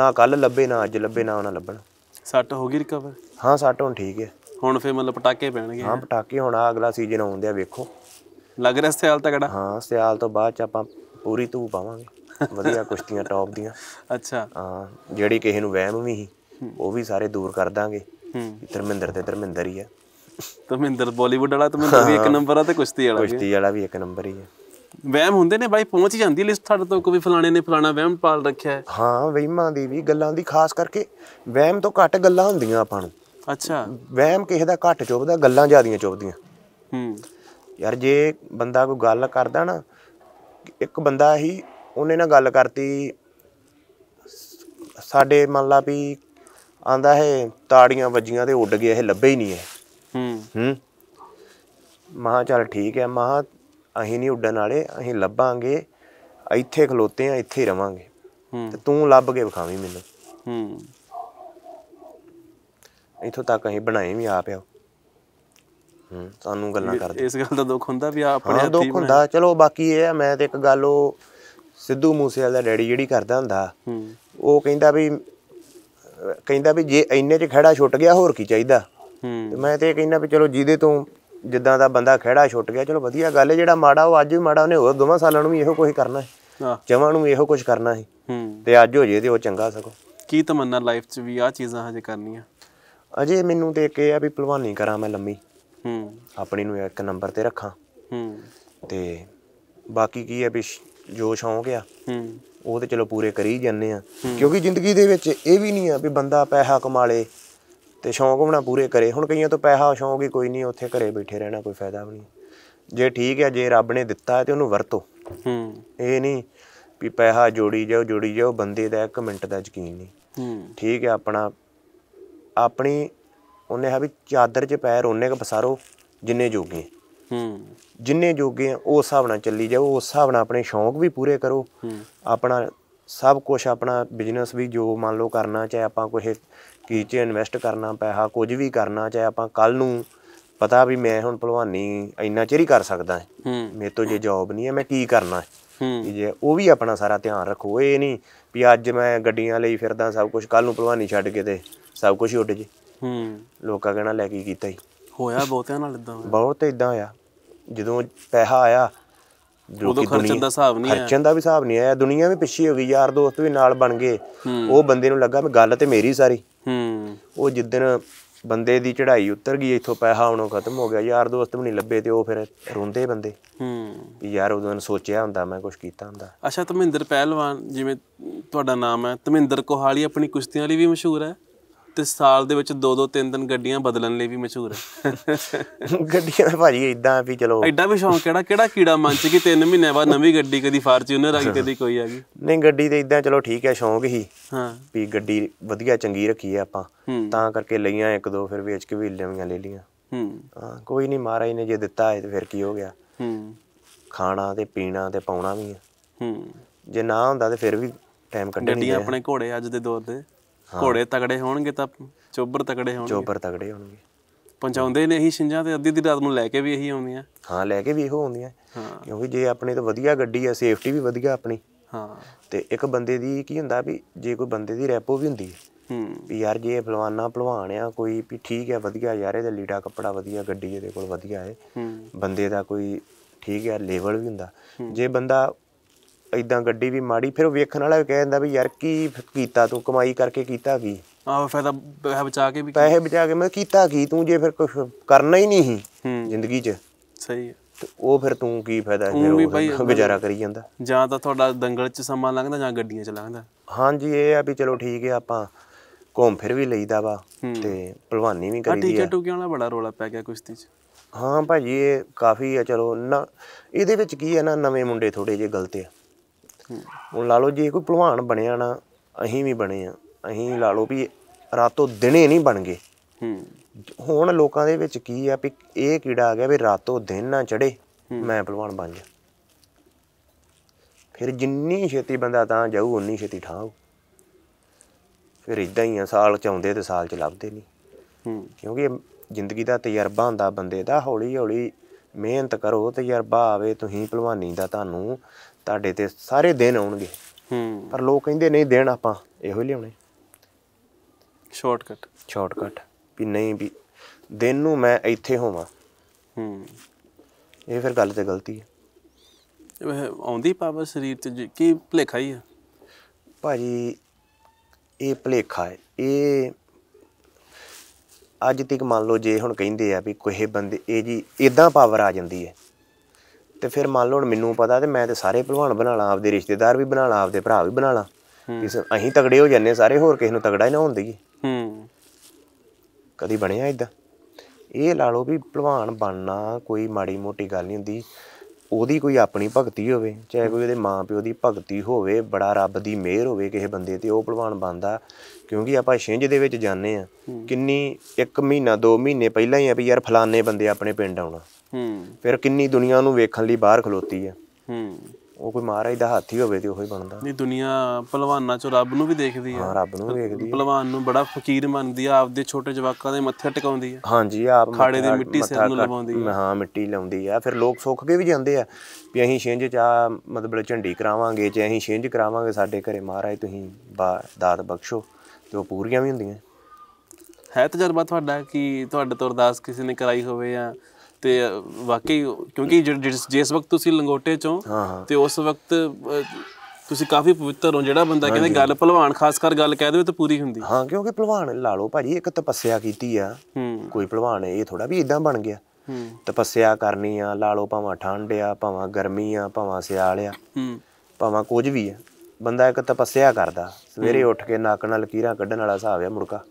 ਨਾ ਕੱਲ ਲੱਭੇ ਨਾ ਅੱਜ ਲੱਭੇ ਨਾ ਉਹਨਾਂ ਲੱਭਣ ਸੱਟ ਹੋ ਗਈ ਰਿਕਵਰ ਹਾਂ ਸੱਟ ਹੁਣ ਠੀਕ ਹੈ ਹੁਣ ਫੇ ਮਤਲਬ ਪਟਾਕੇ ਪੈਣਗੇ ਹਾਂ ਪਟਾਕੇ ਹੁਣ ਆ ਅਗਲਾ ਸੀਜ਼ਨ ਆਉਂਦਿਆ ਵੇਖੋ ਲੱਗ ਰਿਹਾ ਸਿਆਲ ਤਗੜਾ ਹਾਂ ਸਿਆਲ ਤੋਂ ਬਾਅਦ ਚ ਆਪਾਂ ਪੂਰੀ ਧੂਪ ਆਵਾਂਗੇ ਵਧੀਆ ਕੁਸ਼ਤੀਆਂ ਟੌਪ ਦੀਆਂ ਅੱਛਾ ਹਾਂ ਜਿਹੜੀ ਕਿਸੇ ਨੂੰ ਵਹਿਮ ਵੀ ਸੀ ਉਹ ਵੀ ਸਾਰੇ ਦੂਰ ਕਰ ਦਾਂਗੇ ਹੂੰ ਧਰਮਿੰਦਰ ਤੇ ਧਰਮਿੰਦਰ ਹੀ ਆ ਧਰਮਿੰਦਰ ਬਾਲੀਵੁੱਡ ਵਾਲਾ ਧਰਮਿੰਦਰ ਵੀ ਇੱਕ ਨੰਬਰ ਆ ਤੇ ਕੁਸ਼ਤੀ ਵਾਲਾ ਕੁਸ਼ਤੀ ਵਾਲਾ ਵੀ ਇੱਕ ਨੰਬਰ ਹੀ ਆ ਵਹਿਮ ਹੁੰਦੇ ਨੇ ਬਾਈ ਪਹੁੰਚ ਜਾਂਦੀ ਜਾਂਦੀ ਲਿਸਟ ਤੁਹਾਡੇ ਤੋਂ ਕੋਈ ਫਲਾਣੇ ਨੇ ਫਲਾਣਾ ਵਹਿਮ ਪਾਲ ਰੱਖਿਆ ਹੈ ਹਾਂ ਵਹਿਮਾਂ ਦੀ ਵੀ ਗੱਲਾਂ ਦੀ ਖਾਸ ਕਰਕੇ ਵਹਿਮ ਤੋਂ ਘੱਟ ਗੱਲਾਂ ਹੁੰਦੀਆਂ ਆਪਾਂ ਨੂੰ ਅੱਛਾ ਵਹਿਮ ਕਿਸੇ ਦਾ ਘੱਟ ਚੁੱਭਦਾ ਗੱਲਾਂ ਜ਼ਿਆਦੀਆਂ ਚੁੱਭਦੀਆਂ ਹੂੰ ਯਾਰ ਜੇ ਬੰਦਾ ਕੋਈ ਗੱਲ ਕਰਦਾ ਨਾ ਇੱਕ ਬੰਦਾ ਹੀ ਉਹਨੇ ਨਾਲ ਗੱਲ ਕਰਤੀ ਸਾਡੇ ਮੰਨ ਲਾ ਵੀ ਆਂਦਾ ਹੈ ਤਾੜੀਆਂ ਵੱਜੀਆਂ ਤੇ ਉੱਡ ਗਿਆ ਇਹ ਲੱਭੇ ਹੀ ਨਹੀਂ ਹੈ ਹੂੰ ਹੂੰ ਮਹਾ ਚੱਲ ਠੀਕ ਹੈ ਮਹਾ ਅਸੀਂ ਨਹੀਂ ਉੱਡਣ ਵਾਲੇ ਅਸੀਂ ਲੱਭਾਂਗੇ ਇੱਥੇ ਖਲੋਤੇ ਆ ਇੱਥੇ ਰਵਾਂਗੇ ਤੇ ਤੂੰ ਲੱਭ ਕੇ ਵਿਖਾਵੀਂ ਮੈਨੂੰ ਹੂੰ ਇਥੋਂ ਤੱਕ ਅਸੀਂ ਬਣਾਏ ਵੀ ਆਪ ਆ ਸਾਨੂੰ ਗੱਲਾਂ ਕਰਦੇ ਇਸ ਗੱਲ ਦਾ ਦੁੱਖ ਹੁੰਦਾ ਵੀ ਆ ਆਪਣੇ ਹੱਥੀ ਦੁੱਖ ਹੁੰਦਾ ਚਲੋ ਬਾਕੀ ਇਹ ਆ ਮੈਂ ਤੇ ਇੱਕ ਗੱਲ ਉਹ ਸਿੱਧੂ ਮੂਸੇਵਾਲ ਦਾ ਡੈਡੀ ਜਿਹੜੀ ਕਰਦਾ ਹੁੰਦਾ ਹੂੰ ਉਹ ਕਹਿੰਦਾ ਵੀ ਕਹਿੰਦਾ ਵੀ ਜੇ ਇੰਨੇ 'ਚ ਖੜਾ ਛੁੱਟ ਗਿਆ ਹੋਰ ਕੀ ਚਾਹੀਦਾ ਤੇ ਮੈਂ ਤੇ ਕਹਿੰਦਾ ਵੀ ਚਲੋ ਜਿਹਦੇ ਤੋਂ ਜਿੱਦਾਂ ਦਾ ਬੰਦਾ ਖੜਾ ਛੁੱਟ ਗਿਆ ਚਲੋ ਵਧੀਆ ਗੱਲ ਹੈ ਜਿਹੜਾ ਮਾੜਾ ਉਹ ਅੱਜ ਵੀ ਮਾੜਾ ਉਹਨੇ ਹੋਰ ਦੋਵਾਂ ਸਾਲਾਂ ਨੂੰ ਵੀ ਇਹੋ ਕੁਝ ਕਰਨਾ ਹੈ ਜਮਾਂ ਨੂੰ ਇਹੋ ਕੁਝ ਕਰਨਾ ਹੈ ਹੂੰ ਤੇ ਅੱਜ ਹੋ ਜੇ ਤੇ ਉਹ ਚੰਗਾ ਸਗੋ ਕੀ ਤਮੰਨਾ ਲਾਈਫ 'ਚ ਵੀ ਆ ਚੀਜ਼ਾਂ ਹਜੇ ਕਰਨੀਆਂ ਅਜੇ ਮੈਨੂੰ ਤੇ ਇੱਕ ਇਹ ਆ ਵੀ ਭਲਵਾਨੀ ਕਰਾਂ ਮੈਂ ਲੰਮੀ ਹੂੰ ਆਪਣੀ ਨੂੰ ਇੱਕ ਨੰਬਰ ਤੇ ਰੱਖਾਂ ਹੂੰ ਤੇ ਬਾਕੀ ਕੀ ਹੈ ਵੀ ਜੋ ਸ਼ੌਂਕ ਆ ਹੂੰ ਉਹ ਤੇ ਚਲੋ ਪੂਰੇ ਕਰੀ ਜਾਂਦੇ ਆ ਕਿਉਂਕਿ ਜ਼ਿੰਦਗੀ ਦੇ ਵਿੱਚ ਇਹ ਵੀ ਨਹੀਂ ਆ ਵੀ ਬੰਦਾ ਪੈਸਾ ਕਮਾ ਲੇ ਤੇ ਸ਼ੌਂਕ ਹੋਣਾ ਪੂਰੇ ਕਰੇ ਹੁਣ ਕਈਆਂ ਤੋਂ ਪੈਸਾ ਸ਼ੌਂਕ ਹੀ ਕੋਈ ਨਹੀਂ ਉੱਥੇ ਘਰੇ ਬੈਠੇ ਰਹਿਣਾ ਕੋਈ ਫਾਇਦਾ ਵੀ ਨਹੀਂ ਜੇ ਠੀਕ ਹੈ ਜੇ ਰੱਬ ਨੇ ਦਿੱਤਾ ਤੇ ਉਹਨੂੰ ਵਰਤੋ ਹੂੰ ਇਹ ਨਹੀਂ ਵੀ ਪੈਸਾ ਜੋੜੀ ਜਾਓ ਜੋੜੀ ਜਾਓ ਬੰਦੇ ਦਾ ਇੱਕ ਮਿੰਟ ਦਾ ਯਕੀਨ ਨਹੀਂ ਹੂੰ ਠੀਕ ਹੈ ਆਪਣਾ ਆਪਣੀ ਉਹਨੇ ਆ ਵੀ ਚਾਦਰ 'ਚ ਪੈਰ ਉਹਨੇ ਕ ਬਸਾਰੋ ਜਿੰਨੇ ਜੋਗੇ ਹੂੰ ਜਿੰਨੇ ਜੋਗੇ ਆ ਉਸ ਹਿਸਾਬ ਨਾਲ ਚੱਲੀ ਜਾਓ ਉਸ ਹਿਸਾਬ ਨਾਲ ਆਪਣੇ ਸ਼ੌਂਕ ਵੀ ਪੂਰੇ ਕਰੋ ਹੂੰ ਆਪਣਾ ਸਭ ਕੁਝ ਆਪਣਾ ਬਿਜ਼ਨਸ ਵੀ ਜੋ ਮੰਨ ਲਓ ਕਰਨਾ ਚਾਹੇ ਆਪਾਂ ਕੋਈ ਕੀ ਚ ਇਨਵੈਸਟ ਕਰਨਾ ਪੈਸਾ ਕੁਝ ਵੀ ਕਰਨਾ ਚਾਹੇ ਆਪਾਂ ਕੱਲ ਨੂੰ ਪਤਾ ਵੀ ਮੈਂ ਹੁਣ ਭਲਵਾਨੀ ਇੰਨਾ ਚਿਰ ਹੀ ਕਰ ਸਕਦਾ ਮੇਰੇ ਤੋਂ ਜੇ ਜੌਬ ਨਹੀਂ ਹੈ ਮੈਂ ਕੀ ਕਰਨਾ ਹੂੰ ਜੇ ਉਹ ਵੀ ਆਪਣਾ ਸਾਰਾ ਧਿਆਨ ਰੱਖੋ ਇਹ ਨਹੀਂ ਵੀ ਅੱਜ ਮੈਂ ਗੱਡੀਆਂ ਲਈ ਫਿਰਦਾ ਸਭ ਕੁਝ ਕੱਲ ਨੂੰ ਭਲਵਾਨੀ ਛੱਡ ਕੇ ਤੇ ਸਭ ਕੁਝ ਉੱਡ ਜੇ ਹੂੰ ਲੋਕਾਂ ਕਹਿਣਾ ਲੈ ਕੇ ਕੀਤਾ ਹੀ ਹੋਇਆ ਬਹੁਤਿਆਂ ਨਾਲ ਇਦਾਂ ਬਹੁਤ ਇਦਾਂ ਹੋਇਆ ਜਦੋਂ ਪੈਸਾ ਆਇਆ ਉਦੋਂ ਖਰਚਣ ਦਾ ਹਿਸਾਬ ਨਹੀਂ ਆਇਆ ਖਰਚਣ ਦਾ ਵੀ ਹਿਸਾਬ ਨਹੀਂ ਆਇਆ ਦੁਨੀਆ ਵੀ ਪਿੱਛੇ ਹੋ ਗਈ ਯਾਰ ਦੋਸਤ ਵੀ ਨਾਲ ਬਣ ਗਏ ਉਹ ਬੰਦੇ ਨੂੰ ਲੱਗਾ ਵੀ ਗੱਲ ਤੇ ਮੇਰੀ ਸਾਰੀ ਹੂੰ ਉਹ ਜਿੱਦਣ ਬੰਦੇ ਦੀ ਚੜ੍ਹਾਈ ਉੱਤਰ ਗਈ ਇੱਥੋਂ ਪੈਸਾ ਆਉਣੋਂ ਖਤਮ ਹੋ ਗਿਆ ਯਾਰ ਦੋਸਤ ਵੀ ਨਹੀਂ ਲੱਭੇ ਤੇ ਉਹ ਫਿਰ ਰੋਂਦੇ ਬੰਦੇ ਹੂੰ ਵੀ ਯਾਰ ਉਦੋਂ ਸੋਚਿਆ ਹੁੰਦਾ ਮੈਂ ਕੁਝ ਕੀਤਾ ਹੁੰਦਾ ਅੱਛਾ ਧਮਿੰਦਰ ਪਹਿਲਵਾਨ ਜਿਵੇਂ ਤੁਹਾਡਾ ਨਾਮ ਹੈ ਧਮਿੰਦਰ ਕੋਹਾਲੀ ਆਪਣੀ ਕੁਸ਼ਤੀਆਂ ਲਈ ਵੀ ਮਸ਼ਹੂਰ ਹੈ ਤੇ ਸਾਲ ਦੇ ਵਿੱਚ ਦੋ ਦੋ ਤਿੰਨ ਤਿੰਨ ਗੱਡੀਆਂ ਬਦਲਣ ਲਈ ਵੀ ਮਸ਼ਹੂਰ ਹੈ ਗੱਡੀਆਂ ਦਾ ਭਾਜੀ ਇਦਾਂ ਵੀ ਚਲੋ ਐਡਾ ਵੀ ਸ਼ੌਂਕ ਕਿਹੜਾ ਕਿਹੜਾ ਕੀੜਾ ਮੰਨ ਚ ਕਿ ਤਿੰਨ ਮਹੀਨੇ ਬਾਅਦ ਨਵੀਂ ਗੱਡੀ ਕਦੀ ਫਾਰਚੂਨਰ ਆ ਗਈ ਕਦੀ ਕੋਈ ਆ ਗਈ ਨਹੀਂ ਗੱਡੀ ਤੇ ਇਦਾਂ ਚਲੋ ਠੀਕ ਹੈ ਸ਼ੌਂਕ ਹੀ ਹਾਂ ਵੀ ਗੱਡੀ ਵਧੀਆ ਚੰਗੀ ਰੱਖੀ ਹੈ ਆਪਾਂ ਤਾਂ ਕਰਕੇ ਲਈਆਂ ਇੱਕ ਦੋ ਫਿਰ ਵੇਚ ਕੇ ਵੀ ਲਵੀਆਂ ਲੈ ਲੀਆਂ ਹੂੰ ਹਾਂ ਕੋਈ ਨਹੀਂ ਮਹਾਰਾਜ ਨੇ ਜੇ ਦਿੱਤਾ ਹੈ ਤੇ ਫਿਰ ਕੀ ਹੋ ਗਿਆ ਹੂੰ ਖਾਣਾ ਤੇ ਪੀਣਾ ਤੇ ਪਾਉਣਾ ਵੀ ਹੈ ਹੂੰ ਜੇ ਨਾ ਹੁੰਦਾ ਤੇ ਫਿਰ ਵੀ ਟਾਈਮ ਕੱਢਣੀ ਗੱਡੀਆਂ ਆਪਣੇ ਘੋੜੇ ਅੱਜ ਦੇ ਦੌਰ ਦੇ ਘੋੜੇ ਤਗੜੇ ਹੋਣਗੇ ਤਾਂ ਚੋਬਰ ਤਗੜੇ ਹੋਣਗੇ ਚੋਬਰ ਤਗੜੇ ਹੋਣਗੇ ਪਹੁੰਚਾਉਂਦੇ ਨੇ ਇਹੀ ਛਿੰਜਾਂ ਤੇ ਅੱਧੀ ਦੀ ਰਾਤ ਨੂੰ ਲੈ ਕੇ ਵੀ ਇਹੀ ਆਉਂਦੀਆਂ ਹਾਂ ਲੈ ਕੇ ਵੀ ਇਹੋ ਆਉਂਦੀਆਂ ਕਿਉਂਕਿ ਜੇ ਆਪਣੇ ਤਾਂ ਵਧੀਆ ਗੱਡੀ ਆ ਸੇਫਟੀ ਵੀ ਵਧੀਆ ਆਪਣੀ ਹਾਂ ਤੇ ਇੱਕ ਬੰਦੇ ਦੀ ਕੀ ਹੁੰਦਾ ਵੀ ਜੇ ਕੋਈ ਬੰਦੇ ਦੀ ਰੈਪੋ ਵੀ ਹੁੰਦੀ ਹੈ ਹੂੰ ਵੀ ਯਾਰ ਜੇ ਪਹਿਲਵਾਨਾ ਭਲਵਾਨ ਆ ਕੋਈ ਵੀ ਠੀਕ ਹੈ ਵਧੀਆ ਯਾਰ ਇਹਦਾ ਲੀੜਾ ਕੱਪੜਾ ਵਧੀਆ ਗੱਡੀ ਇਹਦੇ ਕੋਲ ਵਧੀਆ ਹੈ ਬੰਦੇ ਦਾ ਕੋਈ ਠੀਕ ਹੈ ਲੈਵਲ ਵੀ ਹੁੰਦਾ ਜੇ ਬੰਦਾ ਇਦਾਂ ਗੱਡੀ ਵੀ ਮਾੜੀ ਫਿਰ ਉਹ ਵੇਖਣ ਵਾਲਾ ਵੀ ਕਹਿੰਦਾ ਵੀ ਯਾਰ ਕੀ ਕੀਤਾ ਤੂੰ ਕਮਾਈ ਕਰਕੇ ਕੀਤਾ ਕੀ ਆਹ ਫਾਇਦਾ ਪੈਸੇ ਬਚਾ ਕੇ ਵੀ ਪੈਸੇ ਬਚਾ ਕੇ ਮੈਂ ਕੀਤਾ ਕੀ ਤੂੰ ਜੇ ਫਿਰ ਕੁਝ ਕਰਨਾ ਹੀ ਨਹੀਂ ਜ਼ਿੰਦਗੀ 'ਚ ਸਹੀ ਉਹ ਫਿਰ ਤੂੰ ਕੀ ਫਾਇਦਾ ਉਹ ਗੁਜ਼ਾਰਾ ਕਰੀ ਜਾਂਦਾ ਜਾਂ ਤਾਂ ਤੁਹਾਡਾ ਦੰਗਲ 'ਚ ਸਮਾਂ ਲੰਘਦਾ ਜਾਂ ਗੱਡੀਆਂ 'ਚ ਲੰਘਦਾ ਹਾਂਜੀ ਇਹ ਆ ਵੀ ਚਲੋ ਠੀਕ ਹੈ ਆਪਾਂ ਘੁੰਮ ਫਿਰ ਵੀ ਲਈਦਾ ਵਾ ਤੇ ਪਹਿਲਵਾਨੀ ਵੀ ਕਰੀਦੀ ਆ ਟਿਕਟ ਟੁਕਿਆਂ ਵਾਲਾ ਬੜਾ ਰੋਲਾ ਪੈ ਗਿਆ ਕੁਸ਼ਤੀ 'ਚ ਹਾਂ ਭਾਜੀ ਇਹ ਕਾਫੀ ਆ ਚਲੋ ਨਾ ਇਹਦੇ ਵਿੱਚ ਕੀ ਹੈ ਨਾ ਨਵੇਂ ਮੁੰਡੇ ਥੋੜੇ ਜੇ ਗਲਤ ਆ ਹੁਣ ਲਾ ਲਓ ਜੇ ਕੋਈ ਭਲਵਾਨ ਬਣਿਆ ਨਾ ਅਸੀਂ ਵੀ ਬਣੇ ਆ ਅਸੀਂ ਲਾ ਲਓ ਵੀ ਰਾਤੋਂ ਦਿਨੇ ਨਹੀਂ ਬਣ ਗਏ ਹੁਣ ਲੋਕਾਂ ਦੇ ਵਿੱਚ ਕੀ ਆ ਵੀ ਇਹ ਕੀੜਾ ਆ ਗਿਆ ਵੀ ਰਾਤੋਂ ਦਿਨ ਨਾ ਚੜੇ ਮੈਂ ਭਲਵਾਨ ਬਣ ਜਾ ਫਿਰ ਜਿੰਨੀ ਛੇਤੀ ਬੰਦਾ ਤਾਂ ਜਾਊ ਉਨੀ ਛੇਤੀ ਠਾਉ ਫਿਰ ਇਦਾਂ ਹੀ ਆ ਸਾਲ ਚ ਆਉਂਦੇ ਤੇ ਸਾਲ ਚ ਲੱਭਦੇ ਨਹੀਂ ਕਿਉਂਕਿ ਜ਼ਿੰਦਗੀ ਦਾ ਤਜਰਬਾ ਹੁੰਦਾ ਬੰਦੇ ਦਾ ਹੌਲੀ ਹੌਲੀ ਮਿਹਨਤ ਕਰੋ ਤਜਰਬਾ ਆਵੇ ਤੁਸੀਂ ਭਲਵਾਨੀ ਦਾ ਤੁਹਾਨੂੰ ਤੁਹਾਡੇ ਤੇ ਸਾਰੇ ਦਿਨ ਆਉਣਗੇ ਹੂੰ ਪਰ ਲੋਕ ਕਹਿੰਦੇ ਨਹੀਂ ਦੇਣ ਆਪਾਂ ਇਹੋ ਹੀ ਲਿਆਉਣੇ ਸ਼ਾਰਟਕਟ ਸ਼ਾਰਟਕਟ ਵੀ ਨਹੀਂ ਵੀ ਦਿਨ ਨੂੰ ਮੈਂ ਇੱਥੇ ਹੋਵਾਂ ਹੂੰ ਇਹ ਫਿਰ ਗੱਲ ਤੇ ਗਲਤੀ ਹੈ ਆਉਂਦੀ ਪਾਵਰ ਸਰੀਰ ਤੇ ਕੀ ਭਲੇਖਾ ਹੀ ਆ ਭਾਜੀ ਇਹ ਭਲੇਖਾ ਹੈ ਇਹ ਅੱਜ ਤੱਕ ਮੰਨ ਲਓ ਜੇ ਹੁਣ ਕਹਿੰਦੇ ਆ ਵੀ ਕੋਈ ਬੰਦੇ ਇਹ ਜੀ ਇਦਾਂ ਪਾਵਰ ਆ ਜਾਂਦੀ ਹੈ ਤੇ ਫਿਰ ਮੰਨ ਲਓ ਮੈਨੂੰ ਪਤਾ ਤੇ ਮੈਂ ਤੇ ਸਾਰੇ ਭਲਵਾਨ ਬਣਾ ਲਾਂ ਆਪਦੇ ਰਿਸ਼ਤੇਦਾਰ ਵੀ ਬਣਾ ਲਾਂ ਆਪਦੇ ਭਰਾ ਵੀ ਬਣਾ ਲਾਂ ਕਿਸ ਅਹੀਂ ਤਗੜੇ ਹੋ ਜੰਨੇ ਸਾਰੇ ਹੋਰ ਕਿਸੇ ਨੂੰ ਤਗੜਾ ਹੀ ਨਾ ਹੁੰਦੀ ਹੂੰ ਕਦੀ ਬਣਿਆ ਇਦਾਂ ਇਹ ਲਾ ਲਓ ਵੀ ਭਲਵਾਨ ਬਣਨਾ ਕੋਈ ਮਾੜੀ ਮੋਟੀ ਗੱਲ ਨਹੀਂ ਹੁੰਦੀ ਉਹਦੀ ਕੋਈ ਆਪਣੀ ਭਗਤੀ ਹੋਵੇ ਚਾਹੇ ਕੋਈ ਉਹਦੇ ਮਾਪਿਓ ਦੀ ਭਗਤੀ ਹੋਵੇ ਬੜਾ ਰੱਬ ਦੀ ਮਿਹਰ ਹੋਵੇ ਕਿਸੇ ਬੰਦੇ ਤੇ ਉਹ ਭਲਵਾਨ ਬਣਦਾ ਕਿਉਂਕਿ ਆਪਾਂ ਛਿੰਜ ਦੇ ਵਿੱਚ ਜਾਂਦੇ ਆ ਕਿੰਨੀ 1 ਮਹੀਨਾ 2 ਮਹੀਨੇ ਪਹਿਲਾਂ ਹੀ ਆ ਵੀ ਯਾਰ ਫਲਾਣੇ ਬੰਦੇ ਆਪਣੇ ਪਿੰਡ ਆਉਣਾ ਹੂੰ ਫਿਰ ਕਿੰਨੀ ਦੁਨੀਆ ਨੂੰ ਵੇਖਣ ਲਈ ਬਾਹਰ ਖਲੋਤੀ ਹੈ ਹੂੰ ਉਹ ਕੋਈ ਮਹਾਰਾਜ ਦਾ ਹਾਥੀ ਹੋਵੇ ਤੇ ਉਹ ਹੀ ਬਣਦਾ ਨਹੀਂ ਦੁਨੀਆ ਪਹਿਲਵਾਨਾਂ ਚੋਂ ਰੱਬ ਨੂੰ ਵੀ ਦੇਖਦੀ ਹੈ ਹਾਂ ਰੱਬ ਨੂੰ ਵੇਖਦੀ ਹੈ ਪਹਿਲਵਾਨ ਨੂੰ ਬੜਾ ਫਕੀਰ ਮੰਨਦੀ ਆ ਆਪਦੇ ਛੋਟੇ ਜਵਾਕਾਂ ਦੇ ਮੱਥੇ ਟਿਕਾਉਂਦੀ ਹੈ ਹਾਂਜੀ ਆਪ ਖਾੜੇ ਦੀ ਮਿੱਟੀ ਸਿਰ ਨੂੰ ਲਵਾਉਂਦੀ ਹੈ ਹਾਂ ਮਿੱਟੀ ਲਾਉਂਦੀ ਆ ਫਿਰ ਲੋਕ ਸੁੱਖ ਕੇ ਵੀ ਜਾਂਦੇ ਆ ਵੀ ਅਸੀਂ ਛਿੰਜ ਚ ਆ ਮਤਲਬ ਝੰਡੀ ਕਰਾਵਾਂਗੇ ਜੇ ਅਸੀਂ ਛਿੰਜ ਕਰਾਵਾਂਗੇ ਸਾਡੇ ਘਰੇ ਮਹਾਰਾਜ ਤੁਸੀਂ ਦਾਤ ਬਖਸ਼ੋ ਤੇ ਉਹ ਪੂਰੀਆਂ ਵੀ ਹੁੰਦੀਆਂ ਹੈ ਤਜਰਬਾ ਤੁਹਾਡਾ ਕਿ ਤੁਹਾਡੇ ਤੋਂ ਅਰਦਾਸ ਕਿਸੇ ਨੇ ਕਰਾਈ ਹੋਵੇ ਜਾਂ ਤੇ ਵਾਕਈ ਕਿਉਂਕਿ ਜਿਸ ਵਕਤ ਤੁਸੀਂ ਲੰਗੋਟੇ ਚੋਂ ਤੇ ਉਸ ਵਕਤ ਤੁਸੀਂ ਕਾਫੀ ਪਵਿੱਤਰ ਹੋ ਜਿਹੜਾ ਬੰਦਾ ਕਹਿੰਦੇ ਗੱਲ ਭਲਵਾਨ ਖਾਸ ਕਰ ਗੱਲ ਕਹਿ ਦੇਵੇ ਤਾਂ ਪੂਰੀ ਹੁੰਦੀ ਹਾਂ ਕਿਉਂਕਿ ਭਲਵਾਨ ਲਾ ਲੋ ਭਾਜੀ ਇੱਕ ਤਪੱਸਿਆ ਕੀਤੀ ਆ ਕੋਈ ਭਲਵਾਨ ਇਹ ਥੋੜਾ ਵੀ ਇਦਾਂ ਬਣ ਗਿਆ ਤਪੱਸਿਆ ਕਰਨੀ ਆ ਲਾ ਲੋ ਭਾਵਾਂ ਠੰਡ ਆ ਭਾਵਾਂ ਗਰਮੀ ਆ ਭਾਵਾਂ ਸਿਆਲ ਆ ਭਾਵਾਂ ਕੁਝ ਵੀ ਆ ਬੰਦਾ ਇੱਕ ਤਪੱਸਿਆ ਕਰਦਾ ਸਵੇਰੇ ਉੱਠ ਕੇ ਨੱਕ ਨਾਲ ਕੀਰਾ ਕੱਢਣ ਵਾਲਾ ਹਿਸਾਬ ਆ ਮੁਰਗਾ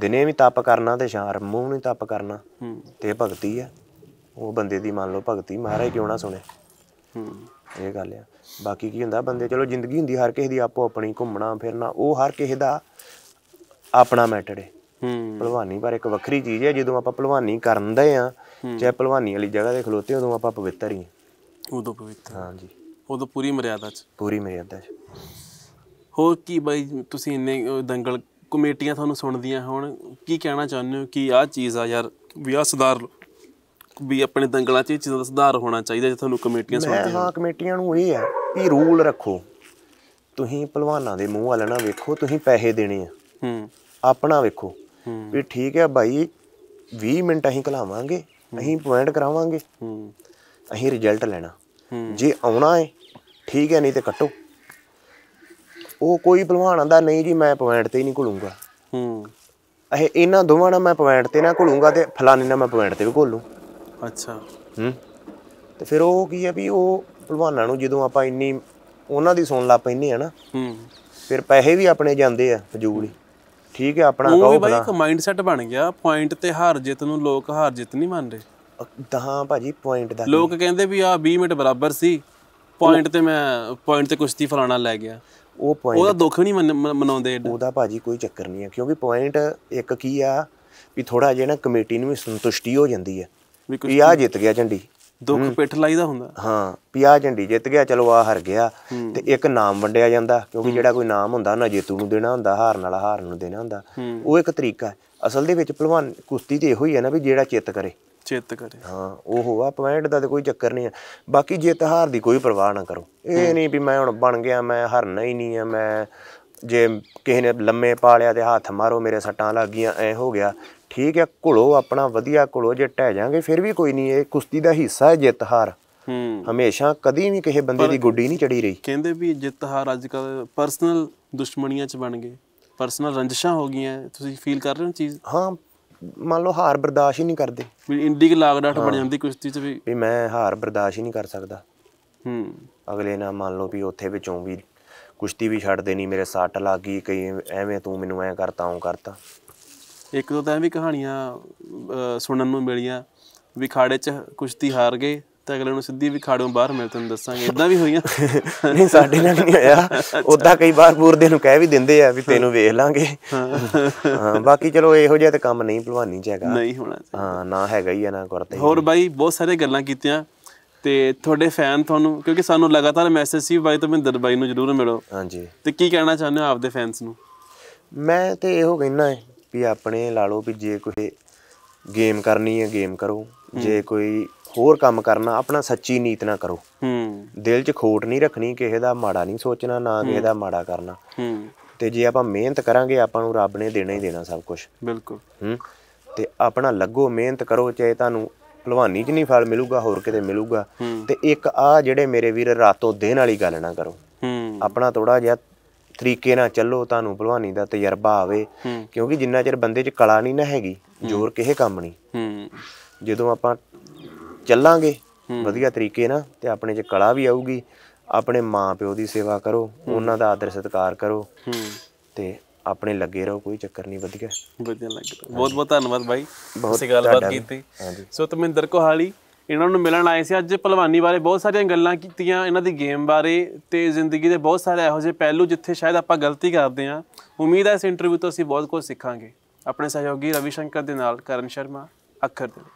ਦਿਨੇ ਵੀ ਤਪ ਕਰਨਾ ਤੇ ਸ਼ਾਮ ਨੂੰ ਵੀ ਤਪ ਕਰਨਾ ਤੇ ਭਗਤੀ ਆ ਉਹ ਬੰਦੇ ਦੀ ਮੰਨ ਲਓ ਭਗਤੀ ਮਹਾਰਾਜ ਕਿਉਂ ਨਾ ਸੁਣੇ ਹੂੰ ਇਹ ਗੱਲ ਆ ਬਾਕੀ ਕੀ ਹੁੰਦਾ ਬੰਦੇ ਚਲੋ ਜ਼ਿੰਦਗੀ ਹੁੰਦੀ ਹਰ ਕਿਸੇ ਦੀ ਆਪੋ ਆਪਣੀ ਘੁੰਮਣਾ ਫਿਰਨਾ ਉਹ ਹਰ ਕਿਸੇ ਦਾ ਆਪਣਾ ਮੈਟਰ ਹੈ ਭਲਵਾਨੀ ਪਰ ਇੱਕ ਵੱਖਰੀ ਚੀਜ਼ ਹੈ ਜਦੋਂ ਆਪਾਂ ਭਲਵਾਨੀ ਕਰਨਦੇ ਆ ਚਾਹੇ ਭਲਵਾਨੀ ਵਾਲੀ ਜਗ੍ਹਾ ਤੇ ਖਲੋਤੇ ਉਦੋਂ ਆਪਾਂ ਪਵਿੱਤਰ ਹੀ ਉਦੋਂ ਪਵਿੱਤਰ ਹਾਂਜੀ ਉਦੋਂ ਪੂਰੀ ਮਰਿਆਦਾ ਚ ਪੂਰੀ ਮਰਿਆਦਾ ਚ ਹੋਰ ਕੀ ਬਾਈ ਤੁਸੀਂ ਇੰਨੇ ਦੰਗਲ ਕਮੇਟੀਆਂ ਤੁਹਾਨੂੰ ਸੁਣਦੀਆਂ ਹੋਣ ਕੀ ਕਹਿਣਾ ਚਾਹੁੰਦੇ ਹੋ ਕਿ ਆਹ ਚੀਜ਼ ਆ ਯਾਰ ਆ ਸੁਧਾਰ ਵੀ ਆਪਣੇ ਦੰਗਲਾਂ 'ਚ ਇਹ ਚੀਜ਼ਾਂ ਦਾ ਸੁਧਾਰ ਹੋਣਾ ਚਾਹੀਦਾ ਜੇ ਤੁਹਾਨੂੰ ਕਮੇਟੀਆਂ ਸੁਣਦੀਆਂ ਹਾਂ ਕਮੇਟੀਆਂ ਨੂੰ ਇਹ ਹੈ ਵੀ ਰੂਲ ਰੱਖੋ ਤੁਸੀਂ ਪਹਿਲਵਾਨਾਂ ਦੇ ਮੂੰਹ ਵਾਲਾ ਨਾ ਵੇਖੋ ਤੁਸੀਂ ਪੈਸੇ ਦੇਣੇ ਆ ਹੂੰ ਆਪਣਾ ਵੇਖੋ ਵੀ ਠੀਕ ਹੈ ਭਾਈ 20 ਮਿੰਟ ਅਸੀਂ ਕਲਾਵਾਂਗੇ ਅਸੀਂ ਪੁਆਇੰਟ ਕਰਾਵਾਂਗੇ ਹੂੰ ਅਸੀਂ ਰਿਜ਼ਲਟ ਲੈਣਾ ਜੇ ਆਉਣਾ ਹੈ ਠੀਕ ਹੈ ਨਹੀਂ ਤੇ ਕੱਟੋ ਉਹ ਕੋਈ ਭਲਵਾਨ ਆਂਦਾ ਨਹੀਂ ਜੀ ਮੈਂ ਪੁਆਇੰਟ ਤੇ ਹੀ ਨਹੀਂ ਘੁਲੂੰਗਾ ਹੂੰ ਇਹ ਇਹਨਾਂ ਦੋਵਾਂ ਨਾਲ ਮੈਂ ਪੁਆਇੰਟ ਤੇ ਨਾ ਘੁਲੂੰਗਾ ਤੇ ਫਲਾਣੇ ਨਾਲ ਮੈਂ ਪੁਆਇੰਟ ਤੇ ਵੀ ਘੁਲੂੰ ਅੱਛਾ ਹੂੰ ਤੇ ਫਿਰ ਉਹ ਕੀ ਹੈ ਵੀ ਉਹ ਭਲਵਾਨਾਂ ਨੂੰ ਜਦੋਂ ਆਪਾਂ ਇੰਨੀ ਉਹਨਾਂ ਦੀ ਸੁਣ ਲਾ ਪੈਣੀ ਆ ਨਾ ਹੂੰ ਫਿਰ ਪੈਸੇ ਵੀ ਆਪਣੇ ਜਾਂਦੇ ਆ ਫਜ਼ੂਲ ਠੀਕ ਹੈ ਆਪਣਾ ਕਹੋ ਉਹ ਬਾਈ ਇੱਕ ਮਾਈਂਡਸੈਟ ਬਣ ਗਿਆ ਪੁਆਇੰਟ ਤੇ ਹਾਰ ਜਿੱਤ ਨੂੰ ਲੋਕ ਹਾਰ ਜਿੱਤ ਨਹੀਂ ਮੰਨਦੇ ਤਾਂ ਭਾਜੀ ਪੁਆਇੰਟ ਦਾ ਲੋਕ ਕਹਿੰਦੇ ਵੀ ਆ 20 ਮਿੰਟ ਬਰਾਬਰ ਸੀ ਪੁਆਇੰਟ ਤੇ ਮੈਂ ਪੁਆਇੰਟ ਤੇ ਕੁਸ਼ਤੀ ਫਲਾਣਾ ਲੈ ਗਿਆ ਉਹ ਪੁਆਇੰਟ ਉਹਦਾ ਦੁੱਖ ਨਹੀਂ ਮਨਾਉਂਦੇ ਉਹਦਾ ਭਾਜੀ ਕੋਈ ਚੱਕਰ ਨਹੀਂ ਹੈ ਕਿਉਂਕਿ ਪੁਆਇੰਟ ਇੱਕ ਕੀ ਆ ਵੀ ਥੋੜਾ ਜਿਹਾ ਨਾ ਕਮੇਟੀ ਨੂੰ ਵੀ ਸੰਤੁਸ਼ਟੀ ਹੋ ਜਾਂਦੀ ਹੈ ਵੀ ਆ ਜਿੱਤ ਗਿਆ ਝੰਡੀ ਦੁੱਖ ਪਿੱਠ ਲਾਈਦਾ ਹੁੰਦਾ ਹਾਂ ਵੀ ਆ ਝੰਡੀ ਜਿੱਤ ਗਿਆ ਚਲੋ ਆ ਹਾਰ ਗਿਆ ਤੇ ਇੱਕ ਨਾਮ ਵੰਡਿਆ ਜਾਂਦਾ ਕਿਉਂਕਿ ਜਿਹੜਾ ਕੋਈ ਨਾਮ ਹੁੰਦਾ ਨਾ ਜੇਤੂ ਨੂੰ ਦੇਣਾ ਹੁੰਦਾ ਹਾਰਨ ਵਾਲਾ ਹਾਰਨ ਨੂੰ ਦੇਣਾ ਹੁੰਦਾ ਉਹ ਇੱਕ ਤਰੀਕਾ ਹੈ ਅਸਲ ਦੇ ਵਿੱਚ ਪਹਿਲਵਾਨ ਕੁਸ਼ਤੀ ਤੇ ਇਹੋ ਹੀ ਹੈ ਨਾ ਵੀ ਜਿਹੜਾ ਚਿੱਤ ਕਰੇ ਚਿੱਤ ਕਰੇ ਹਾਂ ਉਹ ਆ ਪੁਆਇੰਟ ਦਾ ਤੇ ਕੋਈ ਚੱਕਰ ਨਹੀਂ ਆ ਬਾਕੀ ਜਿੱਤ ਹਾਰ ਦੀ ਕੋਈ ਪਰਵਾਹ ਨਾ ਕਰੋ ਇਹ ਨਹੀਂ ਵੀ ਮੈਂ ਹੁਣ ਬਣ ਗਿਆ ਮੈਂ ਹਰਨਾ ਹੀ ਨਹੀਂ ਆ ਮੈਂ ਜੇ ਕਿਸੇ ਨੇ ਲੰਮੇ ਪਾ ਲਿਆ ਤੇ ਹੱਥ ਮਾਰੋ ਮੇਰੇ ਸੱਟਾਂ ਲੱਗ ਗਈਆਂ ਐ ਹੋ ਗਿਆ ਠੀਕ ਹੈ ਘੁਲੋ ਆਪਣਾ ਵਧੀਆ ਘੁਲੋ ਜੇ ਟਹਿ ਜਾਗੇ ਫਿਰ ਵੀ ਕੋਈ ਨਹੀਂ ਇਹ ਕੁਸ਼ਤੀ ਦਾ ਹਿੱਸਾ ਹੈ ਜਿੱਤ ਹਾਰ ਹੂੰ ਹਮੇਸ਼ਾ ਕਦੀ ਵੀ ਕਿਸੇ ਬੰਦੇ ਦੀ ਗੁੱਡੀ ਨਹੀਂ ਚੜੀ ਰਹੀ ਕਹਿੰਦੇ ਵੀ ਜਿੱਤ ਹਾਰ ਅੱਜ ਕੱਲ ਪਰਸਨਲ ਦੁਸ਼ਮਣੀਆਂ ਚ ਬਣ ਗਏ ਪਰਸਨਲ ਰੰਜਸ਼ਾਂ ਹੋ ਗਈਆਂ ਤੁਸੀਂ ਫੀਲ ਕਰ ਰਹੇ ਹੋ ਚੀਜ਼ ਹਾਂ ਮੰਨ ਲਓ ਹਾਰ ਬਰਦਾਸ਼ਤ ਹੀ ਨਹੀਂ ਕਰਦੇ ਵੀ ਇੰਡੀ ਕਿ ਡਾਟ ਬਣ ਜਾਂਦੀ ਕੁਸ਼ਤੀ 'ਚ ਵੀ ਵੀ ਮੈਂ ਹਾਰ ਬਰਦਾਸ਼ਤ ਹੀ ਨਹੀਂ ਕਰ ਸਕਦਾ ਹੂੰ ਅਗਲੇ ਨਾਲ ਮੰਨ ਲਓ ਵੀ ਉੱਥੇ ਵਿੱਚੋਂ ਵੀ ਕੁਸ਼ਤੀ ਵੀ ਛੱਡ ਦੇਣੀ ਮੇਰੇ ਸੱਟ ਲੱਗ ਗਈ ਕਈ ਐਵੇਂ ਤੂੰ ਮੈਨੂੰ ਐ ਕਰਤਾ ਉਹ ਕਰਤਾ ਇੱਕ ਦੋ ਤਾਂ ਵੀ ਕਹਾਣੀਆਂ ਸੁਣਨ ਨੂੰ ਮਿਲੀਆਂ ਵੀ ਖਾੜੇ 'ਚ ਕੁਸ਼ਤੀ ਹਾਰ ਗਏ ਤਾਂ ਅਗਲੇ ਨੂੰ ਸਿੱਧੀ ਵੀ ਖਾੜੋਂ ਬਾਹਰ ਮਿਲ ਤੈਨੂੰ ਦੱਸਾਂਗੇ ਇਦਾਂ ਵੀ ਹੋਈਆਂ ਨਹੀਂ ਸਾਡੇ ਨਾਲ ਨਹੀਂ ਹੋਇਆ ਉਦਾਂ ਕਈ ਵਾਰ ਪੂਰਦੇ ਨੂੰ ਕਹਿ ਵੀ ਦਿੰਦੇ ਆ ਵੀ ਤੈਨੂੰ ਵੇਖ ਲਾਂਗੇ ਹਾਂ ਬਾਕੀ ਚਲੋ ਇਹੋ ਜਿਹਾ ਤੇ ਕੰਮ ਨਹੀਂ ਭਲਵਾਨੀ ਚ ਹੈਗਾ ਨਹੀਂ ਹੋਣਾ ਹਾਂ ਨਾ ਹੈਗਾ ਹੀ ਆ ਨਾ ਕਰਤੇ ਹੋਰ ਬਾਈ ਬਹੁਤ ਸਾਰੇ ਗੱਲਾਂ ਕੀਤੀਆਂ ਤੇ ਤੁਹਾਡੇ ਫੈਨ ਤੁਹਾਨੂੰ ਕਿਉਂਕਿ ਸਾਨੂੰ ਲਗਾਤਾਰ ਮੈਸੇਜ ਸੀ ਬਾਈ ਤੋਂ ਮਿੰਦਰ ਬਾਈ ਨੂੰ ਜਰੂਰ ਮਿਲੋ ਹਾਂਜੀ ਤੇ ਕੀ ਕਹਿਣਾ ਚਾਹੁੰਦੇ ਹੋ ਆਪਦੇ ਫੈਨਸ ਨੂੰ ਮੈਂ ਤੇ ਇਹੋ ਕਹਿਣਾ ਹੈ ਵੀ ਆਪਣੇ ਲਾ ਲਓ ਵੀ ਜੇ ਕੋਈ ਗੇਮ ਕਰਨੀ ਹੈ ਗੇਮ ਕਰੋ ਜੇ ਕੋਈ ਹੋਰ ਕੰਮ ਕਰਨਾ ਆਪਣਾ ਸੱਚੀ ਨੀਤ ਨਾਲ ਕਰੋ ਹੂੰ ਦਿਲ 'ਚ ਖੋਟ ਨਹੀਂ ਰੱਖਣੀ ਕਿਸੇ ਦਾ ਮਾੜਾ ਨਹੀਂ ਸੋਚਣਾ ਨਾ ਕਿਸੇ ਦਾ ਮਾੜਾ ਕਰਨਾ ਹੂੰ ਤੇ ਜੇ ਆਪਾਂ ਮਿਹਨਤ ਕਰਾਂਗੇ ਆਪਾਂ ਨੂੰ ਰੱਬ ਨੇ ਦੇਣਾ ਹੀ ਦੇਣਾ ਸਭ ਕੁਝ ਬਿਲਕੁਲ ਹੂੰ ਤੇ ਆਪਣਾ ਲੱਗੋ ਮਿਹਨਤ ਕਰੋ ਚਾਹੇ ਤੁਹਾਨੂੰ ਭਲਵਾਨੀ 'ਚ ਨਹੀਂ ਫਲ ਮਿਲੂਗਾ ਹੋਰ ਕਿਤੇ ਮਿਲੂਗਾ ਤੇ ਇੱਕ ਆ ਜਿਹੜੇ ਮੇਰੇ ਵੀਰ ਰਾਤੋਂ ਦਿਨ ਵਾਲੀ ਗੱਲ ਨਾ ਕਰੋ ਹੂੰ ਆਪਣਾ ਥੋੜਾ ਜਿਹਾ ਤਰੀਕੇ ਨਾਲ ਚੱਲੋ ਤੁਹਾਨੂੰ ਭਲਵਾਨੀ ਦਾ ਤਜਰਬਾ ਆਵੇ ਕਿਉਂਕਿ ਜਿੰਨਾ ਚਿਰ ਬੰਦੇ 'ਚ ਕਲਾ ਨਹੀਂ ਨਾ ਹੈਗੀ ਜ਼ੋਰ ਕਿਸੇ ਕੰਮ ਨਹੀਂ ਹੂੰ ਜਦੋਂ ਆਪਾਂ ਚੱਲਾਂਗੇ ਵਧੀਆ ਤਰੀਕੇ ਨਾਲ ਤੇ ਆਪਣੇ 'ਚ ਕਲਾ ਵੀ ਆਊਗੀ ਆਪਣੇ ਮਾਪਿਓ ਦੀ ਸੇਵਾ ਕਰੋ ਉਹਨਾਂ ਦਾ ਆਦਰ ਸਤਿਕਾਰ ਕਰੋ ਤੇ ਆਪਣੇ ਲੱਗੇ ਰਹੋ ਕੋਈ ਚੱਕਰ ਨਹੀਂ ਵਧੀਆ ਵਧੀਆ ਲੱਗਦਾ ਬਹੁਤ ਬਹੁਤ ਧੰਨਵਾਦ ਬਾਈ ਤੁਸੀਂ ਗੱਲਬਾਤ ਕੀਤੀ ਸੋ ਤਮਿੰਦਰ ਕੋਹਾਲੀ ਇਹਨਾਂ ਨੂੰ ਮਿਲਣ ਆਏ ਸੀ ਅੱਜ ਪਹਿਲਵਾਨੀ ਬਾਰੇ ਬਹੁਤ ਸਾਰੀਆਂ ਗੱਲਾਂ ਕੀਤੀਆਂ ਇਹਨਾਂ ਦੀ ਗੇਮ ਬਾਰੇ ਤੇ ਜ਼ਿੰਦਗੀ ਦੇ ਬਹੁਤ ਸਾਰੇ ਇਹੋ ਜਿਹੇ ਪਹਿਲੂ ਜਿੱਥੇ ਸ਼ਾਇਦ ਆਪਾਂ ਗਲਤੀ ਕਰਦੇ ਆਂ ਉਮੀਦ ਹੈ ਇਸ ਇੰਟਰਵਿਊ ਤੋਂ ਅਸੀਂ ਬਹੁਤ ਕੁਝ ਸਿੱਖਾਂਗੇ ਆਪਣੇ ਸਹਿਯੋਗੀ ਰਵੀ ਸ਼ੰਕਰ ਦੇ ਨਾਲ ਕਰਨ ਸ਼ਰਮਾ ਅੱਖਰ ਦੇ